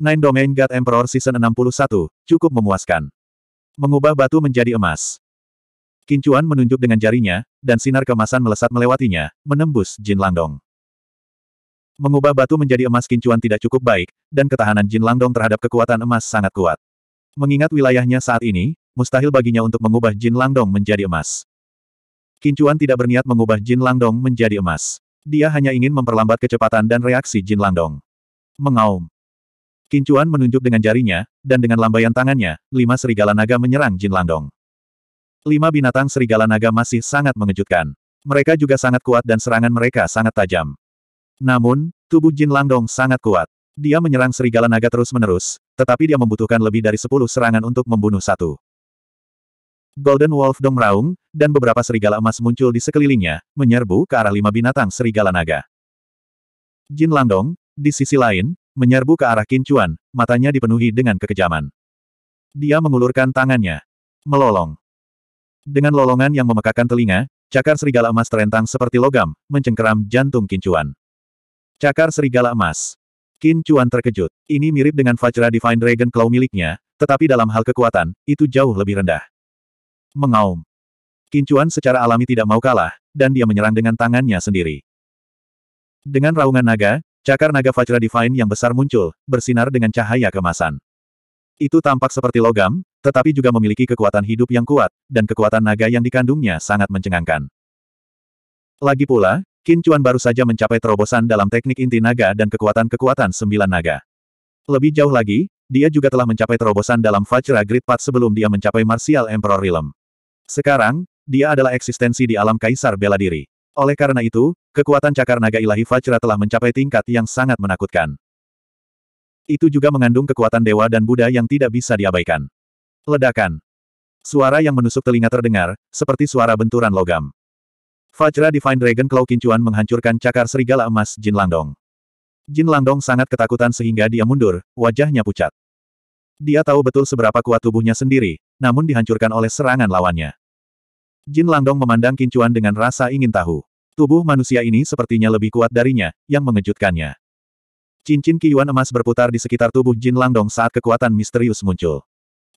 Nine Domain God Emperor Season 61, cukup memuaskan. Mengubah batu menjadi emas. Kincuan menunjuk dengan jarinya, dan sinar kemasan melesat melewatinya, menembus Jin Langdong. Mengubah batu menjadi emas Kincuan tidak cukup baik, dan ketahanan Jin Langdong terhadap kekuatan emas sangat kuat. Mengingat wilayahnya saat ini, mustahil baginya untuk mengubah Jin Langdong menjadi emas. Kincuan tidak berniat mengubah Jin Langdong menjadi emas. Dia hanya ingin memperlambat kecepatan dan reaksi Jin Langdong. Mengaum. Kincuan menunjuk dengan jarinya, dan dengan lambaian tangannya, lima serigala naga menyerang Jin Langdong. Lima binatang serigala naga masih sangat mengejutkan. Mereka juga sangat kuat dan serangan mereka sangat tajam. Namun, tubuh Jin Langdong sangat kuat. Dia menyerang serigala naga terus-menerus, tetapi dia membutuhkan lebih dari sepuluh serangan untuk membunuh satu. Golden Wolf Dong meraung, dan beberapa serigala emas muncul di sekelilingnya, menyerbu ke arah lima binatang serigala naga. Jin Langdong, di sisi lain, menyerbu ke arah Kincuan, matanya dipenuhi dengan kekejaman. Dia mengulurkan tangannya. Melolong. Dengan lolongan yang memekakan telinga, cakar serigala emas terentang seperti logam, mencengkeram jantung Kincuan. Cakar serigala emas. Kincuan terkejut. Ini mirip dengan Vajra Divine Dragon Claw miliknya, tetapi dalam hal kekuatan, itu jauh lebih rendah. Mengaum. Kincuan secara alami tidak mau kalah, dan dia menyerang dengan tangannya sendiri. Dengan raungan naga, Cakar naga Vajra Divine yang besar muncul, bersinar dengan cahaya kemasan. Itu tampak seperti logam, tetapi juga memiliki kekuatan hidup yang kuat, dan kekuatan naga yang dikandungnya sangat mencengangkan. Lagi pula, Qin Chuan baru saja mencapai terobosan dalam teknik inti naga dan kekuatan-kekuatan sembilan naga. Lebih jauh lagi, dia juga telah mencapai terobosan dalam Vajra Great Path sebelum dia mencapai Martial Emperor Realm. Sekarang, dia adalah eksistensi di alam Kaisar Bela Diri. Oleh karena itu, kekuatan cakar naga ilahi Vajra telah mencapai tingkat yang sangat menakutkan. Itu juga mengandung kekuatan dewa dan Buddha yang tidak bisa diabaikan. Ledakan. Suara yang menusuk telinga terdengar, seperti suara benturan logam. Vajra Divine Dragon Claw Kincuan menghancurkan cakar serigala emas Jin Langdong. Jin Langdong sangat ketakutan sehingga dia mundur, wajahnya pucat. Dia tahu betul seberapa kuat tubuhnya sendiri, namun dihancurkan oleh serangan lawannya. Jin Langdong memandang Kincuan dengan rasa ingin tahu. Tubuh manusia ini sepertinya lebih kuat darinya, yang mengejutkannya. Cincin kiyuan emas berputar di sekitar tubuh Jin Langdong saat kekuatan misterius muncul.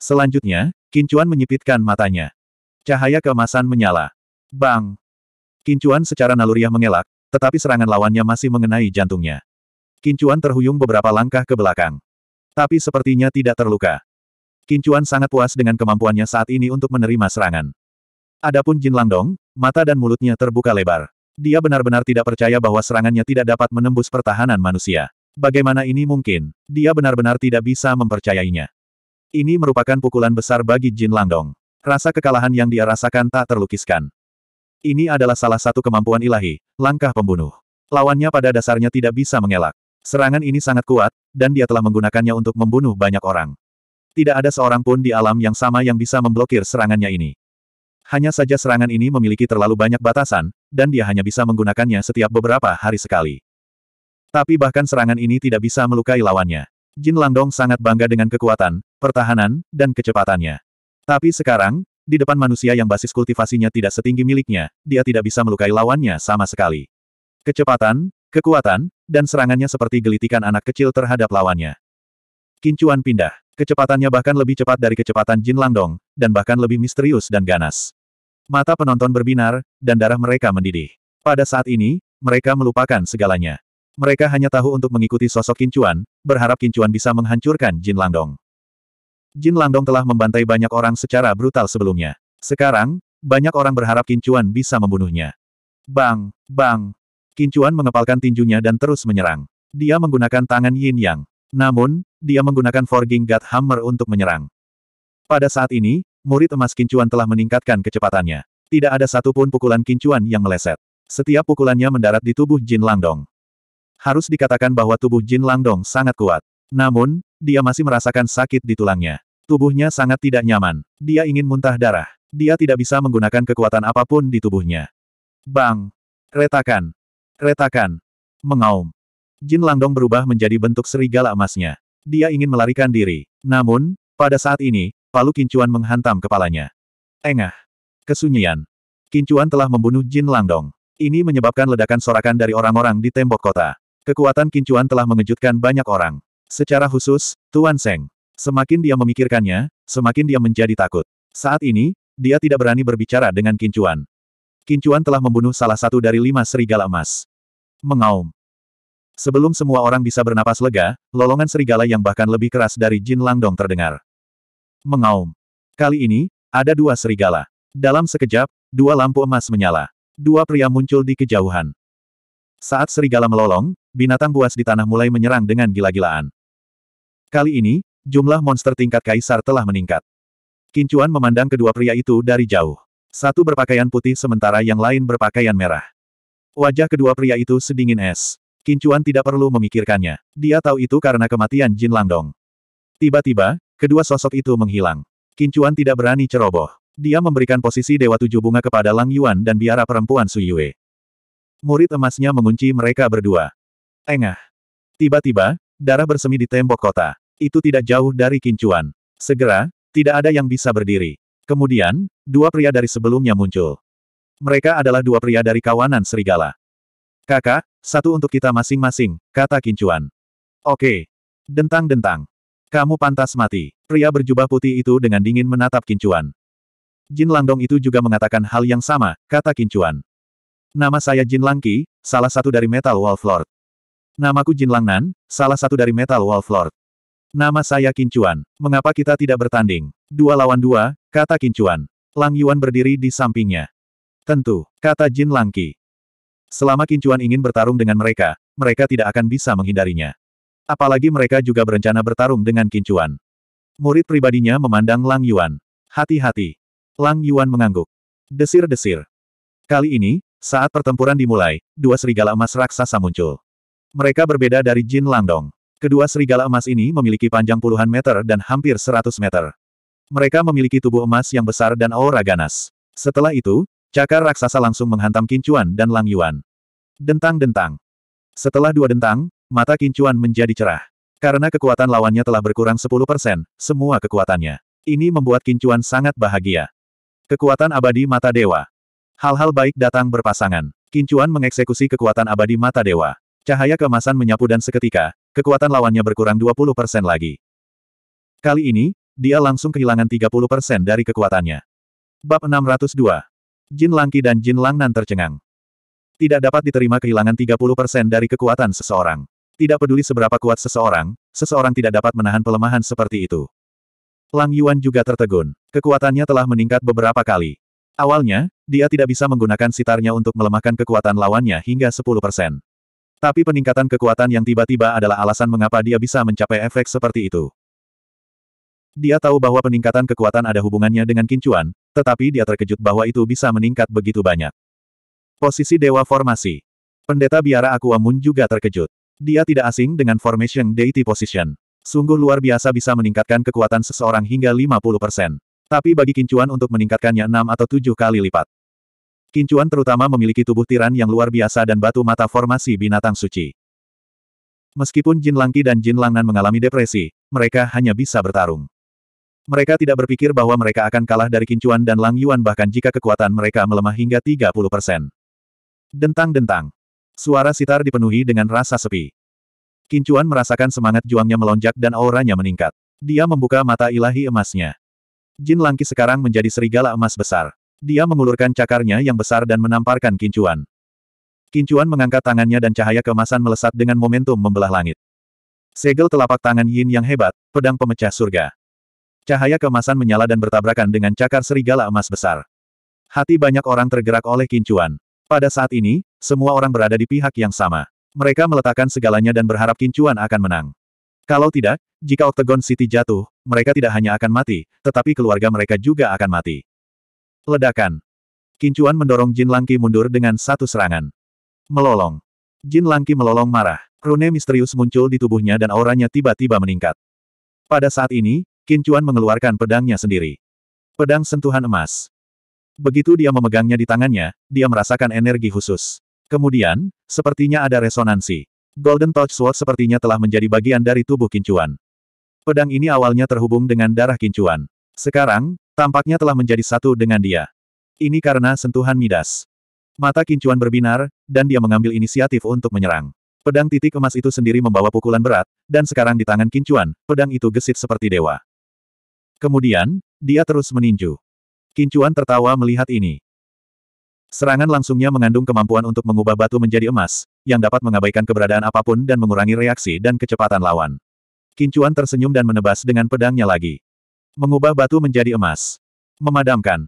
Selanjutnya, Kincuan menyipitkan matanya. Cahaya keemasan menyala. Bang! Kincuan secara naluriah mengelak, tetapi serangan lawannya masih mengenai jantungnya. Kincuan terhuyung beberapa langkah ke belakang. Tapi sepertinya tidak terluka. Kincuan sangat puas dengan kemampuannya saat ini untuk menerima serangan. Adapun Jin Langdong, mata dan mulutnya terbuka lebar. Dia benar-benar tidak percaya bahwa serangannya tidak dapat menembus pertahanan manusia. Bagaimana ini mungkin? Dia benar-benar tidak bisa mempercayainya. Ini merupakan pukulan besar bagi Jin Langdong. Rasa kekalahan yang dia rasakan tak terlukiskan. Ini adalah salah satu kemampuan ilahi, langkah pembunuh. Lawannya pada dasarnya tidak bisa mengelak. Serangan ini sangat kuat, dan dia telah menggunakannya untuk membunuh banyak orang. Tidak ada seorang pun di alam yang sama yang bisa memblokir serangannya ini. Hanya saja serangan ini memiliki terlalu banyak batasan, dan dia hanya bisa menggunakannya setiap beberapa hari sekali. Tapi bahkan serangan ini tidak bisa melukai lawannya. Jin Langdong sangat bangga dengan kekuatan, pertahanan, dan kecepatannya. Tapi sekarang, di depan manusia yang basis kultivasinya tidak setinggi miliknya, dia tidak bisa melukai lawannya sama sekali. Kecepatan, kekuatan, dan serangannya seperti gelitikan anak kecil terhadap lawannya. Kincuan pindah. Kecepatannya bahkan lebih cepat dari kecepatan Jin Langdong, dan bahkan lebih misterius dan ganas. Mata penonton berbinar, dan darah mereka mendidih. Pada saat ini, mereka melupakan segalanya. Mereka hanya tahu untuk mengikuti sosok Kincuan, berharap Kincuan bisa menghancurkan Jin Langdong. Jin Langdong telah membantai banyak orang secara brutal sebelumnya. Sekarang, banyak orang berharap Kincuan bisa membunuhnya. Bang, bang. Kincuan mengepalkan tinjunya dan terus menyerang. Dia menggunakan tangan Yin Yang. Namun, dia menggunakan Forging God Hammer untuk menyerang. Pada saat ini, murid emas kincuan telah meningkatkan kecepatannya. Tidak ada satupun pukulan kincuan yang meleset. Setiap pukulannya mendarat di tubuh Jin Langdong. Harus dikatakan bahwa tubuh Jin Langdong sangat kuat. Namun, dia masih merasakan sakit di tulangnya. Tubuhnya sangat tidak nyaman. Dia ingin muntah darah. Dia tidak bisa menggunakan kekuatan apapun di tubuhnya. Bang! Retakan! Retakan! Mengaum! Jin Langdong berubah menjadi bentuk serigala emasnya. Dia ingin melarikan diri. Namun, pada saat ini, Palu Kincuan menghantam kepalanya. Engah. Kesunyian. Kincuan telah membunuh Jin Langdong. Ini menyebabkan ledakan sorakan dari orang-orang di tembok kota. Kekuatan Kincuan telah mengejutkan banyak orang. Secara khusus, Tuan Seng. Semakin dia memikirkannya, semakin dia menjadi takut. Saat ini, dia tidak berani berbicara dengan Kincuan. Kincuan telah membunuh salah satu dari lima serigala emas. Mengaum. Sebelum semua orang bisa bernapas lega, lolongan serigala yang bahkan lebih keras dari Jin Langdong terdengar mengaum. Kali ini, ada dua serigala. Dalam sekejap, dua lampu emas menyala. Dua pria muncul di kejauhan. Saat serigala melolong, binatang buas di tanah mulai menyerang dengan gila-gilaan. Kali ini, jumlah monster tingkat kaisar telah meningkat. Kincuan memandang kedua pria itu dari jauh. Satu berpakaian putih sementara yang lain berpakaian merah. Wajah kedua pria itu sedingin es. Kincuan tidak perlu memikirkannya. Dia tahu itu karena kematian Jin Langdong. Tiba-tiba, Kedua sosok itu menghilang. Kincuan tidak berani ceroboh. Dia memberikan posisi Dewa Tujuh Bunga kepada Lang Yuan dan biara perempuan Su Yue. Murid emasnya mengunci mereka berdua. Engah. Tiba-tiba, darah bersemi di tembok kota. Itu tidak jauh dari Kincuan. Segera, tidak ada yang bisa berdiri. Kemudian, dua pria dari sebelumnya muncul. Mereka adalah dua pria dari kawanan serigala. Kakak, satu untuk kita masing-masing, kata Kincuan. Oke. Dentang-dentang. Kamu pantas mati. Pria berjubah putih itu dengan dingin menatap Kincuan. Jin Langdong itu juga mengatakan hal yang sama, kata Kincuan. Nama saya Jin Langki, salah satu dari Metal Wolf Lord. Namaku Jin Langnan, salah satu dari Metal Wolf Lord. Nama saya Kincuan. Mengapa kita tidak bertanding? Dua lawan dua, kata Kincuan. Lang Yuan berdiri di sampingnya. Tentu, kata Jin Langki. Selama Kincuan ingin bertarung dengan mereka, mereka tidak akan bisa menghindarinya. Apalagi mereka juga berencana bertarung dengan Kincuan. Murid pribadinya memandang Lang Yuan. Hati-hati. Lang Yuan mengangguk. Desir-desir. Kali ini, saat pertempuran dimulai, dua serigala emas raksasa muncul. Mereka berbeda dari Jin Langdong. Kedua serigala emas ini memiliki panjang puluhan meter dan hampir seratus meter. Mereka memiliki tubuh emas yang besar dan aura ganas. Setelah itu, cakar raksasa langsung menghantam Kincuan dan Lang Yuan. Dentang-dentang. Setelah dua dentang, Mata Kincuan menjadi cerah. Karena kekuatan lawannya telah berkurang 10%, semua kekuatannya. Ini membuat Kincuan sangat bahagia. Kekuatan abadi mata dewa. Hal-hal baik datang berpasangan. Kincuan mengeksekusi kekuatan abadi mata dewa. Cahaya kemasan menyapu dan seketika, kekuatan lawannya berkurang 20% lagi. Kali ini, dia langsung kehilangan 30% dari kekuatannya. Bab 602. Jin Langki dan Jin Langnan tercengang. Tidak dapat diterima kehilangan 30% dari kekuatan seseorang. Tidak peduli seberapa kuat seseorang, seseorang tidak dapat menahan pelemahan seperti itu. Lang Yuan juga tertegun. Kekuatannya telah meningkat beberapa kali. Awalnya, dia tidak bisa menggunakan sitarnya untuk melemahkan kekuatan lawannya hingga 10%. Tapi peningkatan kekuatan yang tiba-tiba adalah alasan mengapa dia bisa mencapai efek seperti itu. Dia tahu bahwa peningkatan kekuatan ada hubungannya dengan kincuan, tetapi dia terkejut bahwa itu bisa meningkat begitu banyak. Posisi Dewa Formasi Pendeta Biara Aquamun juga terkejut. Dia tidak asing dengan formation deity position. Sungguh luar biasa bisa meningkatkan kekuatan seseorang hingga 50%. Tapi bagi Kincuan untuk meningkatkannya 6 atau 7 kali lipat. Kincuan terutama memiliki tubuh tiran yang luar biasa dan batu mata formasi binatang suci. Meskipun Jin Langki dan Jin Langnan mengalami depresi, mereka hanya bisa bertarung. Mereka tidak berpikir bahwa mereka akan kalah dari Kincuan dan Lang Yuan bahkan jika kekuatan mereka melemah hingga 30%. Dentang-dentang. Suara sitar dipenuhi dengan rasa sepi. Kincuan merasakan semangat juangnya melonjak dan auranya meningkat. Dia membuka mata ilahi emasnya. Jin Langki sekarang menjadi serigala emas besar. Dia mengulurkan cakarnya yang besar dan menamparkan Kincuan. Kincuan mengangkat tangannya dan cahaya kemasan melesat dengan momentum membelah langit. Segel telapak tangan Yin yang hebat, pedang pemecah surga. Cahaya kemasan menyala dan bertabrakan dengan cakar serigala emas besar. Hati banyak orang tergerak oleh Kincuan. Pada saat ini, semua orang berada di pihak yang sama. Mereka meletakkan segalanya dan berharap Kincuan akan menang. Kalau tidak, jika Octagon City jatuh, mereka tidak hanya akan mati, tetapi keluarga mereka juga akan mati. Ledakan. Kincuan mendorong Jin Langki mundur dengan satu serangan. Melolong. Jin Langki melolong marah. Rune misterius muncul di tubuhnya dan auranya tiba-tiba meningkat. Pada saat ini, Kincuan mengeluarkan pedangnya sendiri. Pedang sentuhan emas. Begitu dia memegangnya di tangannya, dia merasakan energi khusus. Kemudian, sepertinya ada resonansi. Golden Touch Sword sepertinya telah menjadi bagian dari tubuh Kincuan. Pedang ini awalnya terhubung dengan darah Kincuan. Sekarang, tampaknya telah menjadi satu dengan dia. Ini karena sentuhan Midas. Mata Kincuan berbinar, dan dia mengambil inisiatif untuk menyerang. Pedang titik emas itu sendiri membawa pukulan berat, dan sekarang di tangan Kincuan, pedang itu gesit seperti dewa. Kemudian, dia terus meninju. Kincuan tertawa melihat ini. Serangan langsungnya mengandung kemampuan untuk mengubah batu menjadi emas, yang dapat mengabaikan keberadaan apapun dan mengurangi reaksi dan kecepatan lawan. Kincuan tersenyum dan menebas dengan pedangnya lagi. Mengubah batu menjadi emas. Memadamkan.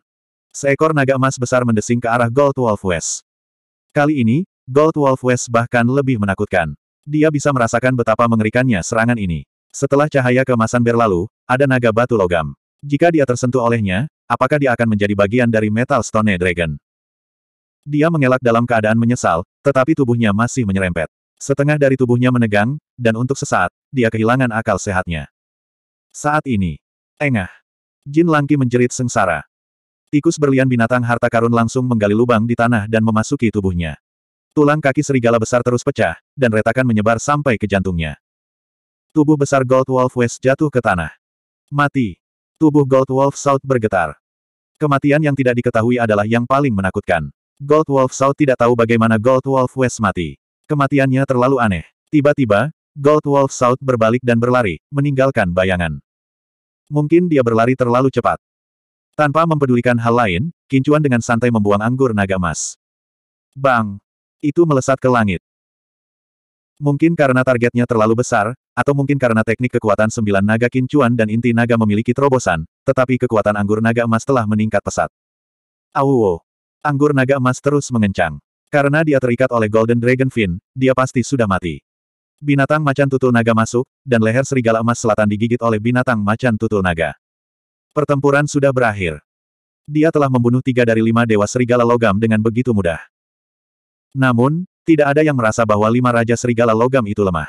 Seekor naga emas besar mendesing ke arah Gold Wolf West. Kali ini, Gold Wolf West bahkan lebih menakutkan. Dia bisa merasakan betapa mengerikannya serangan ini. Setelah cahaya keemasan berlalu, ada naga batu logam. Jika dia tersentuh olehnya, apakah dia akan menjadi bagian dari Metal Stone Dragon? Dia mengelak dalam keadaan menyesal, tetapi tubuhnya masih menyerempet. Setengah dari tubuhnya menegang, dan untuk sesaat, dia kehilangan akal sehatnya. Saat ini, engah. Jin Langki menjerit sengsara. Tikus berlian binatang harta karun langsung menggali lubang di tanah dan memasuki tubuhnya. Tulang kaki serigala besar terus pecah, dan retakan menyebar sampai ke jantungnya. Tubuh besar Gold Wolf West jatuh ke tanah. Mati. Tubuh Gold Wolf South bergetar. Kematian yang tidak diketahui adalah yang paling menakutkan. Gold Wolf South tidak tahu bagaimana Gold Wolf West mati. Kematiannya terlalu aneh. Tiba-tiba, Gold Wolf South berbalik dan berlari, meninggalkan bayangan. Mungkin dia berlari terlalu cepat. Tanpa mempedulikan hal lain, Kincuan dengan santai membuang anggur naga emas. Bang! Itu melesat ke langit. Mungkin karena targetnya terlalu besar, atau mungkin karena teknik kekuatan sembilan naga kincuan dan inti naga memiliki terobosan, tetapi kekuatan anggur naga emas telah meningkat pesat. Auwo. Anggur naga emas terus mengencang. Karena dia terikat oleh Golden Dragon Fin, dia pasti sudah mati. Binatang macan tutul naga masuk, dan leher serigala emas selatan digigit oleh binatang macan tutul naga. Pertempuran sudah berakhir. Dia telah membunuh tiga dari lima dewa serigala logam dengan begitu mudah. Namun, tidak ada yang merasa bahwa lima raja serigala logam itu lemah.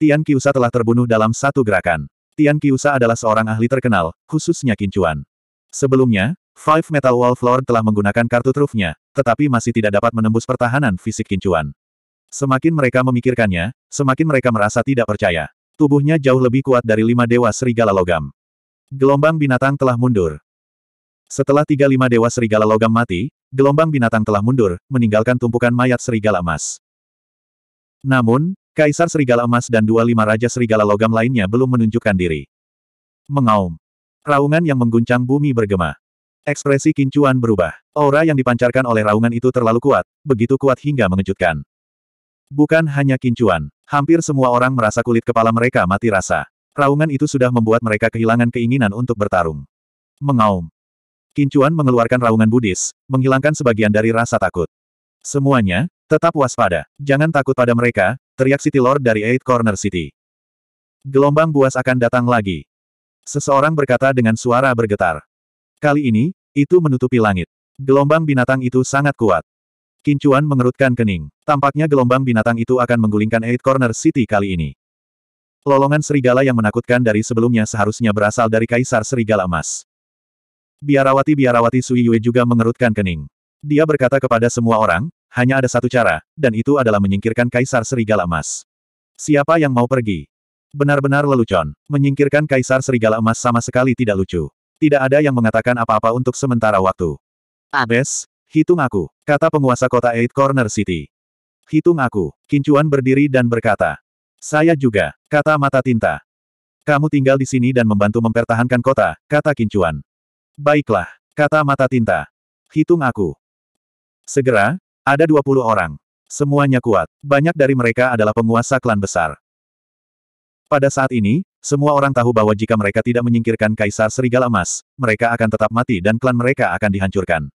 Tian Kiusa telah terbunuh dalam satu gerakan. Tian Kiusa adalah seorang ahli terkenal, khususnya kincuan. Sebelumnya, Five Metal Lord telah menggunakan kartu trufnya, tetapi masih tidak dapat menembus pertahanan fisik kincuan. Semakin mereka memikirkannya, semakin mereka merasa tidak percaya. Tubuhnya jauh lebih kuat dari lima dewa serigala logam. Gelombang binatang telah mundur. Setelah tiga lima dewa serigala logam mati, gelombang binatang telah mundur, meninggalkan tumpukan mayat serigala emas. Namun, Kaisar Serigala Emas dan dua lima Raja Serigala Logam lainnya belum menunjukkan diri. Mengaum. Raungan yang mengguncang bumi bergema. Ekspresi kincuan berubah. Aura yang dipancarkan oleh raungan itu terlalu kuat, begitu kuat hingga mengejutkan. Bukan hanya kincuan, hampir semua orang merasa kulit kepala mereka mati rasa. Raungan itu sudah membuat mereka kehilangan keinginan untuk bertarung. Mengaum. Kincuan mengeluarkan raungan Buddhis, menghilangkan sebagian dari rasa takut. Semuanya, Tetap waspada, jangan takut pada mereka, teriak City Lord dari Eight Corner City. Gelombang buas akan datang lagi. Seseorang berkata dengan suara bergetar. Kali ini, itu menutupi langit. Gelombang binatang itu sangat kuat. Kincuan mengerutkan kening. Tampaknya gelombang binatang itu akan menggulingkan Eight Corner City kali ini. Lolongan serigala yang menakutkan dari sebelumnya seharusnya berasal dari Kaisar Serigala Emas. Biarawati-biarawati Sui Yue juga mengerutkan kening. Dia berkata kepada semua orang, hanya ada satu cara, dan itu adalah menyingkirkan Kaisar Serigala Emas. Siapa yang mau pergi? Benar-benar lelucon, menyingkirkan Kaisar Serigala Emas sama sekali tidak lucu. Tidak ada yang mengatakan apa-apa untuk sementara waktu. Abes, hitung aku, kata penguasa kota Eight Corner City. Hitung aku, Kincuan berdiri dan berkata. Saya juga, kata mata tinta. Kamu tinggal di sini dan membantu mempertahankan kota, kata Kincuan. Baiklah, kata mata tinta. Hitung aku. Segera, ada 20 orang. Semuanya kuat. Banyak dari mereka adalah penguasa klan besar. Pada saat ini, semua orang tahu bahwa jika mereka tidak menyingkirkan Kaisar Serigala Emas, mereka akan tetap mati dan klan mereka akan dihancurkan.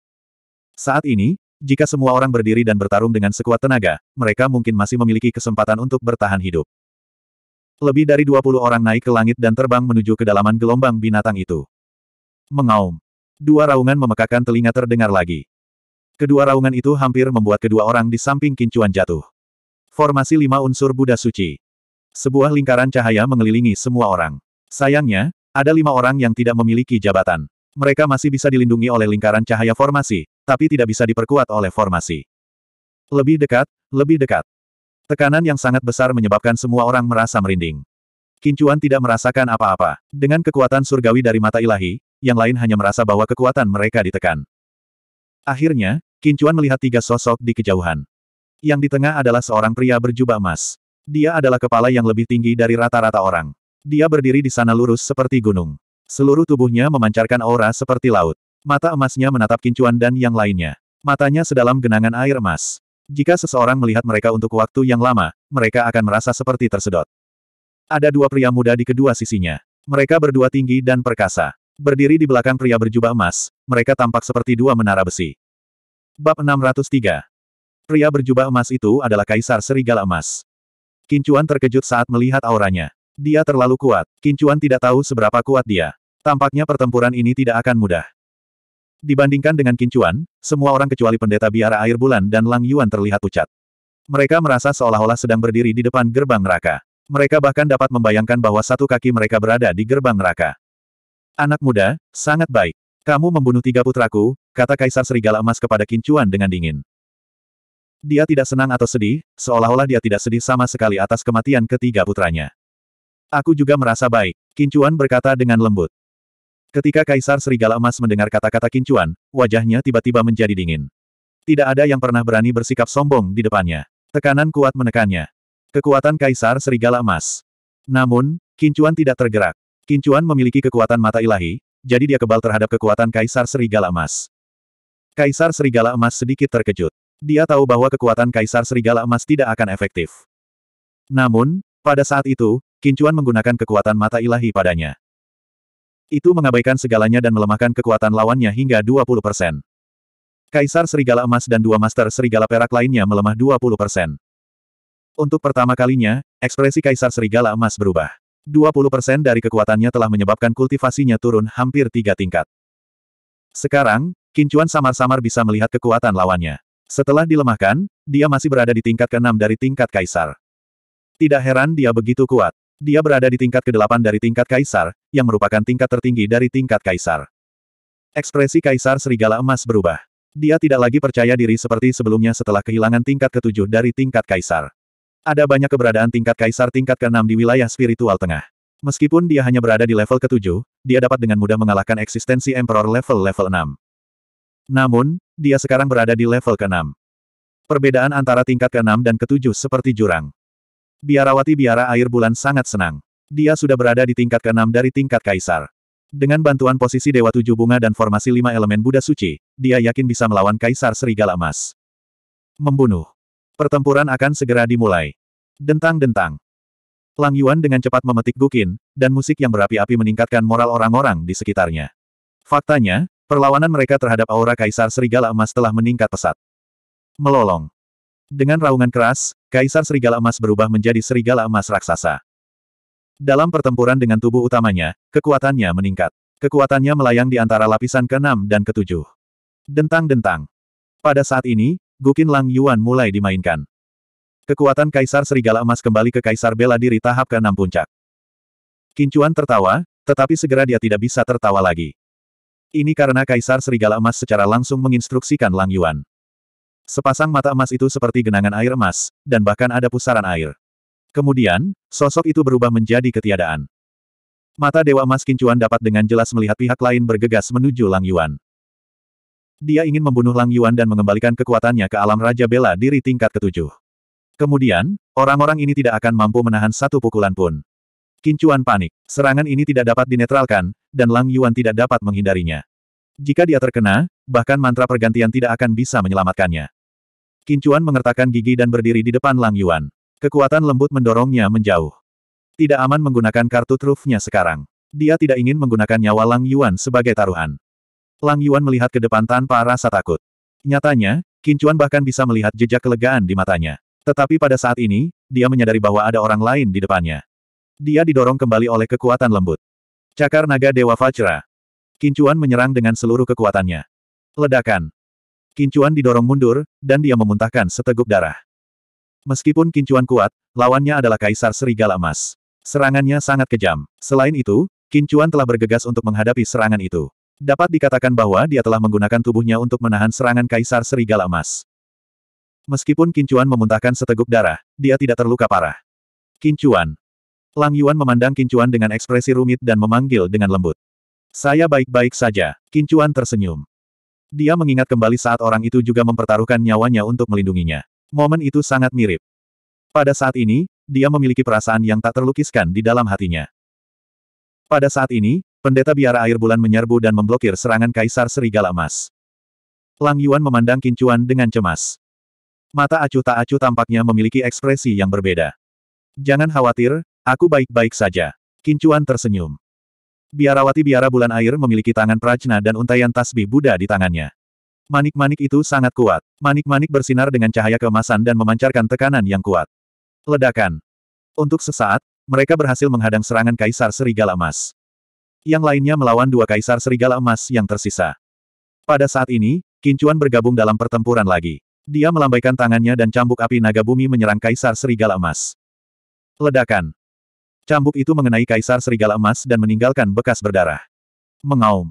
Saat ini, jika semua orang berdiri dan bertarung dengan sekuat tenaga, mereka mungkin masih memiliki kesempatan untuk bertahan hidup. Lebih dari 20 orang naik ke langit dan terbang menuju kedalaman gelombang binatang itu. Mengaum. Dua raungan memekakan telinga terdengar lagi. Kedua raungan itu hampir membuat kedua orang di samping kincuan jatuh. Formasi lima unsur Buddha Suci. Sebuah lingkaran cahaya mengelilingi semua orang. Sayangnya, ada lima orang yang tidak memiliki jabatan. Mereka masih bisa dilindungi oleh lingkaran cahaya formasi, tapi tidak bisa diperkuat oleh formasi. Lebih dekat, lebih dekat. Tekanan yang sangat besar menyebabkan semua orang merasa merinding. Kincuan tidak merasakan apa-apa. Dengan kekuatan surgawi dari mata ilahi, yang lain hanya merasa bahwa kekuatan mereka ditekan. Akhirnya, Kincuan melihat tiga sosok di kejauhan. Yang di tengah adalah seorang pria berjubah emas. Dia adalah kepala yang lebih tinggi dari rata-rata orang. Dia berdiri di sana lurus seperti gunung. Seluruh tubuhnya memancarkan aura seperti laut. Mata emasnya menatap Kincuan dan yang lainnya. Matanya sedalam genangan air emas. Jika seseorang melihat mereka untuk waktu yang lama, mereka akan merasa seperti tersedot. Ada dua pria muda di kedua sisinya. Mereka berdua tinggi dan perkasa. Berdiri di belakang pria berjubah emas, mereka tampak seperti dua menara besi. Bab 603 Pria berjubah emas itu adalah Kaisar Serigala Emas. Kincuan terkejut saat melihat auranya. Dia terlalu kuat. Kincuan tidak tahu seberapa kuat dia. Tampaknya pertempuran ini tidak akan mudah. Dibandingkan dengan Kincuan, semua orang kecuali pendeta biara air bulan dan Lang Yuan terlihat pucat. Mereka merasa seolah-olah sedang berdiri di depan gerbang neraka. Mereka bahkan dapat membayangkan bahwa satu kaki mereka berada di gerbang neraka. Anak muda, sangat baik. Kamu membunuh tiga putraku, kata Kaisar Serigala Emas kepada Kincuan dengan dingin. Dia tidak senang atau sedih, seolah-olah dia tidak sedih sama sekali atas kematian ketiga putranya. Aku juga merasa baik, Kincuan berkata dengan lembut. Ketika Kaisar Serigala Emas mendengar kata-kata Kincuan, wajahnya tiba-tiba menjadi dingin. Tidak ada yang pernah berani bersikap sombong di depannya. Tekanan kuat menekannya. Kekuatan Kaisar Serigala Emas. Namun, Kincuan tidak tergerak. Kincuan memiliki kekuatan mata ilahi, jadi dia kebal terhadap kekuatan Kaisar Serigala Emas. Kaisar Serigala Emas sedikit terkejut. Dia tahu bahwa kekuatan Kaisar Serigala Emas tidak akan efektif. Namun, pada saat itu, Kincuan menggunakan kekuatan mata ilahi padanya. Itu mengabaikan segalanya dan melemahkan kekuatan lawannya hingga 20 persen. Kaisar Serigala Emas dan dua Master Serigala Perak lainnya melemah 20 persen. Untuk pertama kalinya, ekspresi Kaisar Serigala Emas berubah. 20% dari kekuatannya telah menyebabkan kultivasinya turun hampir tiga tingkat. Sekarang, Kincuan samar-samar bisa melihat kekuatan lawannya. Setelah dilemahkan, dia masih berada di tingkat ke-6 dari tingkat kaisar. Tidak heran dia begitu kuat. Dia berada di tingkat ke-8 dari tingkat kaisar, yang merupakan tingkat tertinggi dari tingkat kaisar. Ekspresi kaisar serigala emas berubah. Dia tidak lagi percaya diri seperti sebelumnya setelah kehilangan tingkat ke-7 dari tingkat kaisar. Ada banyak keberadaan tingkat kaisar tingkat ke-6 di wilayah spiritual tengah. Meskipun dia hanya berada di level ke-7, dia dapat dengan mudah mengalahkan eksistensi Emperor level-level 6. Namun, dia sekarang berada di level ke-6. Perbedaan antara tingkat ke-6 dan ke-7 seperti jurang. Biarawati biara air bulan sangat senang. Dia sudah berada di tingkat ke-6 dari tingkat kaisar. Dengan bantuan posisi Dewa Tujuh Bunga dan formasi lima elemen Buddha Suci, dia yakin bisa melawan Kaisar Serigala Emas. Membunuh Pertempuran akan segera dimulai. Dentang-dentang. Lang Yuan dengan cepat memetik gukin, dan musik yang berapi-api meningkatkan moral orang-orang di sekitarnya. Faktanya, perlawanan mereka terhadap aura Kaisar Serigala Emas telah meningkat pesat. Melolong. Dengan raungan keras, Kaisar Serigala Emas berubah menjadi Serigala Emas Raksasa. Dalam pertempuran dengan tubuh utamanya, kekuatannya meningkat. Kekuatannya melayang di antara lapisan ke-6 dan ke-7. Dentang-dentang. Pada saat ini, Gukin Lang Yuan mulai dimainkan. Kekuatan Kaisar Serigala Emas kembali ke Kaisar Bela Diri tahap ke-6 puncak. Kincuan tertawa, tetapi segera dia tidak bisa tertawa lagi. Ini karena Kaisar Serigala Emas secara langsung menginstruksikan Lang Yuan. Sepasang mata emas itu seperti genangan air emas, dan bahkan ada pusaran air. Kemudian, sosok itu berubah menjadi ketiadaan. Mata Dewa Emas Kincuan dapat dengan jelas melihat pihak lain bergegas menuju Lang Yuan. Dia ingin membunuh Lang Yuan dan mengembalikan kekuatannya ke alam Raja Bela Diri tingkat ketujuh. Kemudian, orang-orang ini tidak akan mampu menahan satu pukulan pun. Kincuan panik. Serangan ini tidak dapat dinetralkan, dan Lang Yuan tidak dapat menghindarinya. Jika dia terkena, bahkan mantra pergantian tidak akan bisa menyelamatkannya. Kincuan mengertakkan gigi dan berdiri di depan Lang Yuan. Kekuatan lembut mendorongnya menjauh. Tidak aman menggunakan kartu trufnya sekarang. Dia tidak ingin menggunakan nyawa Lang Yuan sebagai taruhan. Lang Yuan melihat ke depan tanpa rasa takut. Nyatanya, Kincuan bahkan bisa melihat jejak kelegaan di matanya. Tetapi pada saat ini, dia menyadari bahwa ada orang lain di depannya. Dia didorong kembali oleh kekuatan lembut. Cakar naga Dewa Vajra. Kincuan menyerang dengan seluruh kekuatannya. Ledakan. Kincuan didorong mundur, dan dia memuntahkan seteguk darah. Meskipun Kincuan kuat, lawannya adalah Kaisar Serigala Emas. Serangannya sangat kejam. Selain itu, Kincuan telah bergegas untuk menghadapi serangan itu. Dapat dikatakan bahwa dia telah menggunakan tubuhnya untuk menahan serangan Kaisar Serigala Emas. Meskipun Kincuan memuntahkan seteguk darah, dia tidak terluka parah. Kincuan. Lang Yuan memandang Kincuan dengan ekspresi rumit dan memanggil dengan lembut. Saya baik-baik saja, Kincuan tersenyum. Dia mengingat kembali saat orang itu juga mempertaruhkan nyawanya untuk melindunginya. Momen itu sangat mirip. Pada saat ini, dia memiliki perasaan yang tak terlukiskan di dalam hatinya. Pada saat ini, Pendeta biara air bulan menyerbu dan memblokir serangan Kaisar Serigala Emas. Lang Yuan memandang Kincuan dengan cemas. Mata acuh tak acuh tampaknya memiliki ekspresi yang berbeda. Jangan khawatir, aku baik-baik saja. Kincuan tersenyum. Biarawati biara bulan air memiliki tangan prajna dan untaian tasbih Buddha di tangannya. Manik-manik itu sangat kuat. Manik-manik bersinar dengan cahaya keemasan dan memancarkan tekanan yang kuat. Ledakan. Untuk sesaat, mereka berhasil menghadang serangan Kaisar Serigala Emas. Yang lainnya melawan dua kaisar serigala emas yang tersisa. Pada saat ini, Kincuan bergabung dalam pertempuran lagi. Dia melambaikan tangannya dan cambuk api naga bumi menyerang kaisar serigala emas. Ledakan. Cambuk itu mengenai kaisar serigala emas dan meninggalkan bekas berdarah. Mengaum.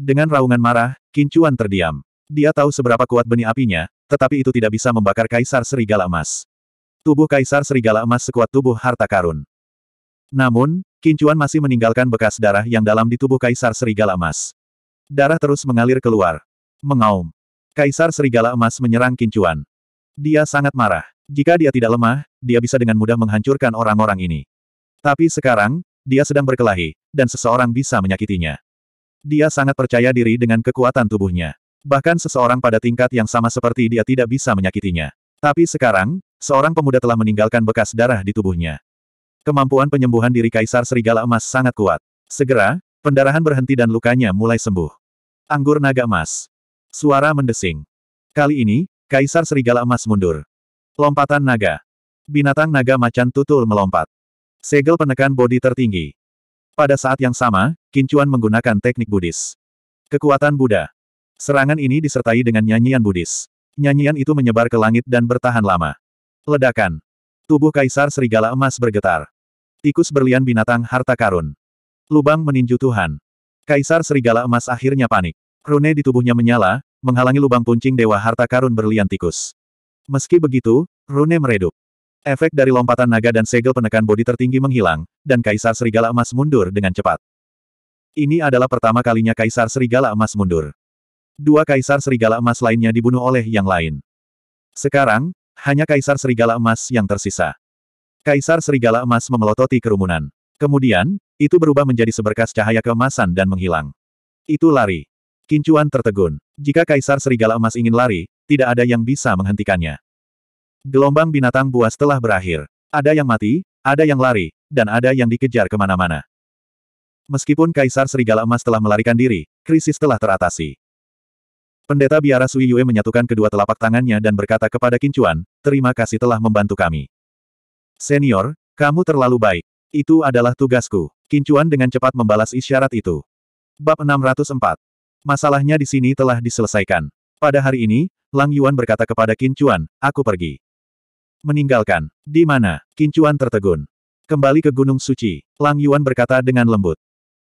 Dengan raungan marah, Kincuan terdiam. Dia tahu seberapa kuat benih apinya, tetapi itu tidak bisa membakar kaisar serigala emas. Tubuh kaisar serigala emas sekuat tubuh harta karun. Namun, Kincuan masih meninggalkan bekas darah yang dalam di tubuh Kaisar Serigala Emas. Darah terus mengalir keluar. Mengaum. Kaisar Serigala Emas menyerang Kincuan. Dia sangat marah. Jika dia tidak lemah, dia bisa dengan mudah menghancurkan orang-orang ini. Tapi sekarang, dia sedang berkelahi, dan seseorang bisa menyakitinya. Dia sangat percaya diri dengan kekuatan tubuhnya. Bahkan seseorang pada tingkat yang sama seperti dia tidak bisa menyakitinya. Tapi sekarang, seorang pemuda telah meninggalkan bekas darah di tubuhnya. Kemampuan penyembuhan diri Kaisar Serigala Emas sangat kuat. Segera, pendarahan berhenti dan lukanya mulai sembuh. Anggur naga emas. Suara mendesing. Kali ini, Kaisar Serigala Emas mundur. Lompatan naga. Binatang naga macan tutul melompat. Segel penekan bodi tertinggi. Pada saat yang sama, Kincuan menggunakan teknik Buddhis. Kekuatan Buddha. Serangan ini disertai dengan nyanyian Buddhis. Nyanyian itu menyebar ke langit dan bertahan lama. Ledakan. Tubuh Kaisar Serigala Emas bergetar. Tikus berlian binatang harta karun. Lubang meninju Tuhan. Kaisar Serigala Emas akhirnya panik. Rune di tubuhnya menyala, menghalangi lubang puncing Dewa Harta Karun berlian tikus. Meski begitu, Rune meredup. Efek dari lompatan naga dan segel penekan bodi tertinggi menghilang, dan Kaisar Serigala Emas mundur dengan cepat. Ini adalah pertama kalinya Kaisar Serigala Emas mundur. Dua Kaisar Serigala Emas lainnya dibunuh oleh yang lain. Sekarang, hanya Kaisar Serigala Emas yang tersisa. Kaisar Serigala Emas memelototi kerumunan. Kemudian, itu berubah menjadi seberkas cahaya keemasan dan menghilang. Itu lari. Kincuan tertegun. Jika Kaisar Serigala Emas ingin lari, tidak ada yang bisa menghentikannya. Gelombang binatang buas telah berakhir. Ada yang mati, ada yang lari, dan ada yang dikejar kemana-mana. Meskipun Kaisar Serigala Emas telah melarikan diri, krisis telah teratasi. Pendeta biara Sui Yue menyatukan kedua telapak tangannya dan berkata kepada Kincuan, terima kasih telah membantu kami. Senior, kamu terlalu baik. Itu adalah tugasku. Kincuan dengan cepat membalas isyarat itu. Bab 604. Masalahnya di sini telah diselesaikan. Pada hari ini, Lang Yuan berkata kepada Kincuan, aku pergi. Meninggalkan. Di mana? Kincuan tertegun. Kembali ke Gunung Suci. Lang Yuan berkata dengan lembut.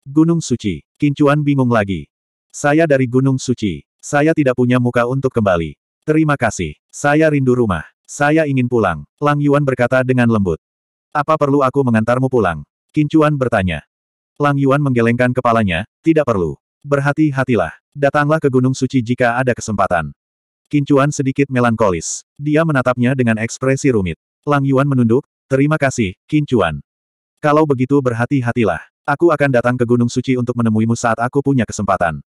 Gunung Suci. Kincuan bingung lagi. Saya dari Gunung Suci. Saya tidak punya muka untuk kembali. Terima kasih. Saya rindu rumah. Saya ingin pulang. Lang Yuan berkata dengan lembut. Apa perlu aku mengantarmu pulang? Kincuan bertanya. Lang Yuan menggelengkan kepalanya, tidak perlu. Berhati-hatilah. Datanglah ke Gunung Suci jika ada kesempatan. Kincuan sedikit melankolis. Dia menatapnya dengan ekspresi rumit. Lang Yuan menunduk, terima kasih, Kincuan. Kalau begitu berhati-hatilah. Aku akan datang ke Gunung Suci untuk menemuimu saat aku punya kesempatan.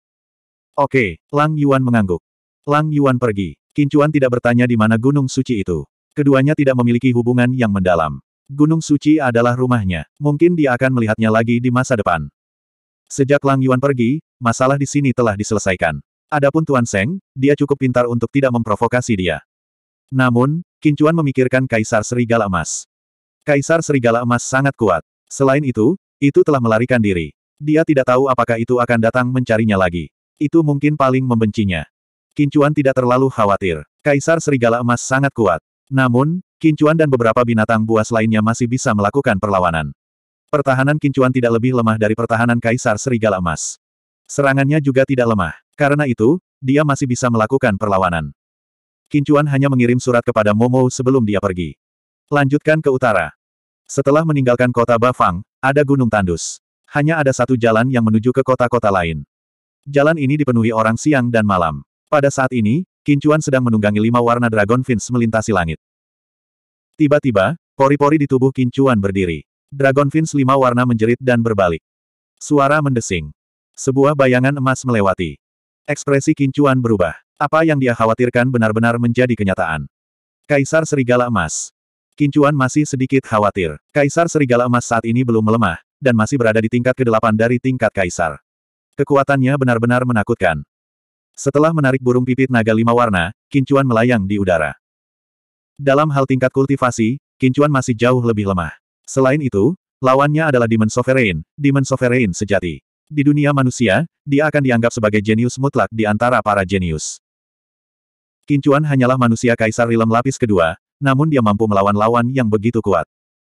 Oke, Lang Yuan mengangguk. Lang Yuan pergi. Kincuan tidak bertanya di mana gunung suci itu. Keduanya tidak memiliki hubungan yang mendalam. Gunung suci adalah rumahnya. Mungkin dia akan melihatnya lagi di masa depan. Sejak Lang Yuan pergi, masalah di sini telah diselesaikan. Adapun Tuan Seng, dia cukup pintar untuk tidak memprovokasi dia. Namun, Kincuan memikirkan Kaisar Serigala Emas. Kaisar Serigala Emas sangat kuat. Selain itu, itu telah melarikan diri. Dia tidak tahu apakah itu akan datang mencarinya lagi. Itu mungkin paling membencinya. Kincuan tidak terlalu khawatir. Kaisar Serigala Emas sangat kuat. Namun, Kincuan dan beberapa binatang buas lainnya masih bisa melakukan perlawanan. Pertahanan Kincuan tidak lebih lemah dari pertahanan Kaisar Serigala Emas. Serangannya juga tidak lemah. Karena itu, dia masih bisa melakukan perlawanan. Kincuan hanya mengirim surat kepada Momo sebelum dia pergi. Lanjutkan ke utara. Setelah meninggalkan kota Bafang, ada Gunung Tandus. Hanya ada satu jalan yang menuju ke kota-kota lain. Jalan ini dipenuhi orang siang dan malam. Pada saat ini, Kincuan sedang menunggangi lima warna Dragon Fins melintasi langit. Tiba-tiba, pori-pori di tubuh Kincuan berdiri. Dragon Fins lima warna menjerit dan berbalik. Suara mendesing. Sebuah bayangan emas melewati. Ekspresi Kincuan berubah. Apa yang dia khawatirkan benar-benar menjadi kenyataan. Kaisar Serigala Emas. Kincuan masih sedikit khawatir. Kaisar Serigala Emas saat ini belum melemah, dan masih berada di tingkat ke-8 dari tingkat Kaisar. Kekuatannya benar-benar menakutkan. Setelah menarik burung pipit naga lima warna, kincuan melayang di udara. Dalam hal tingkat kultivasi, kincuan masih jauh lebih lemah. Selain itu, lawannya adalah Demon Sovereign, Demon Sovereign sejati. Di dunia manusia, dia akan dianggap sebagai jenius mutlak di antara para jenius. Kincuan hanyalah manusia kaisar rilem lapis kedua, namun dia mampu melawan lawan yang begitu kuat.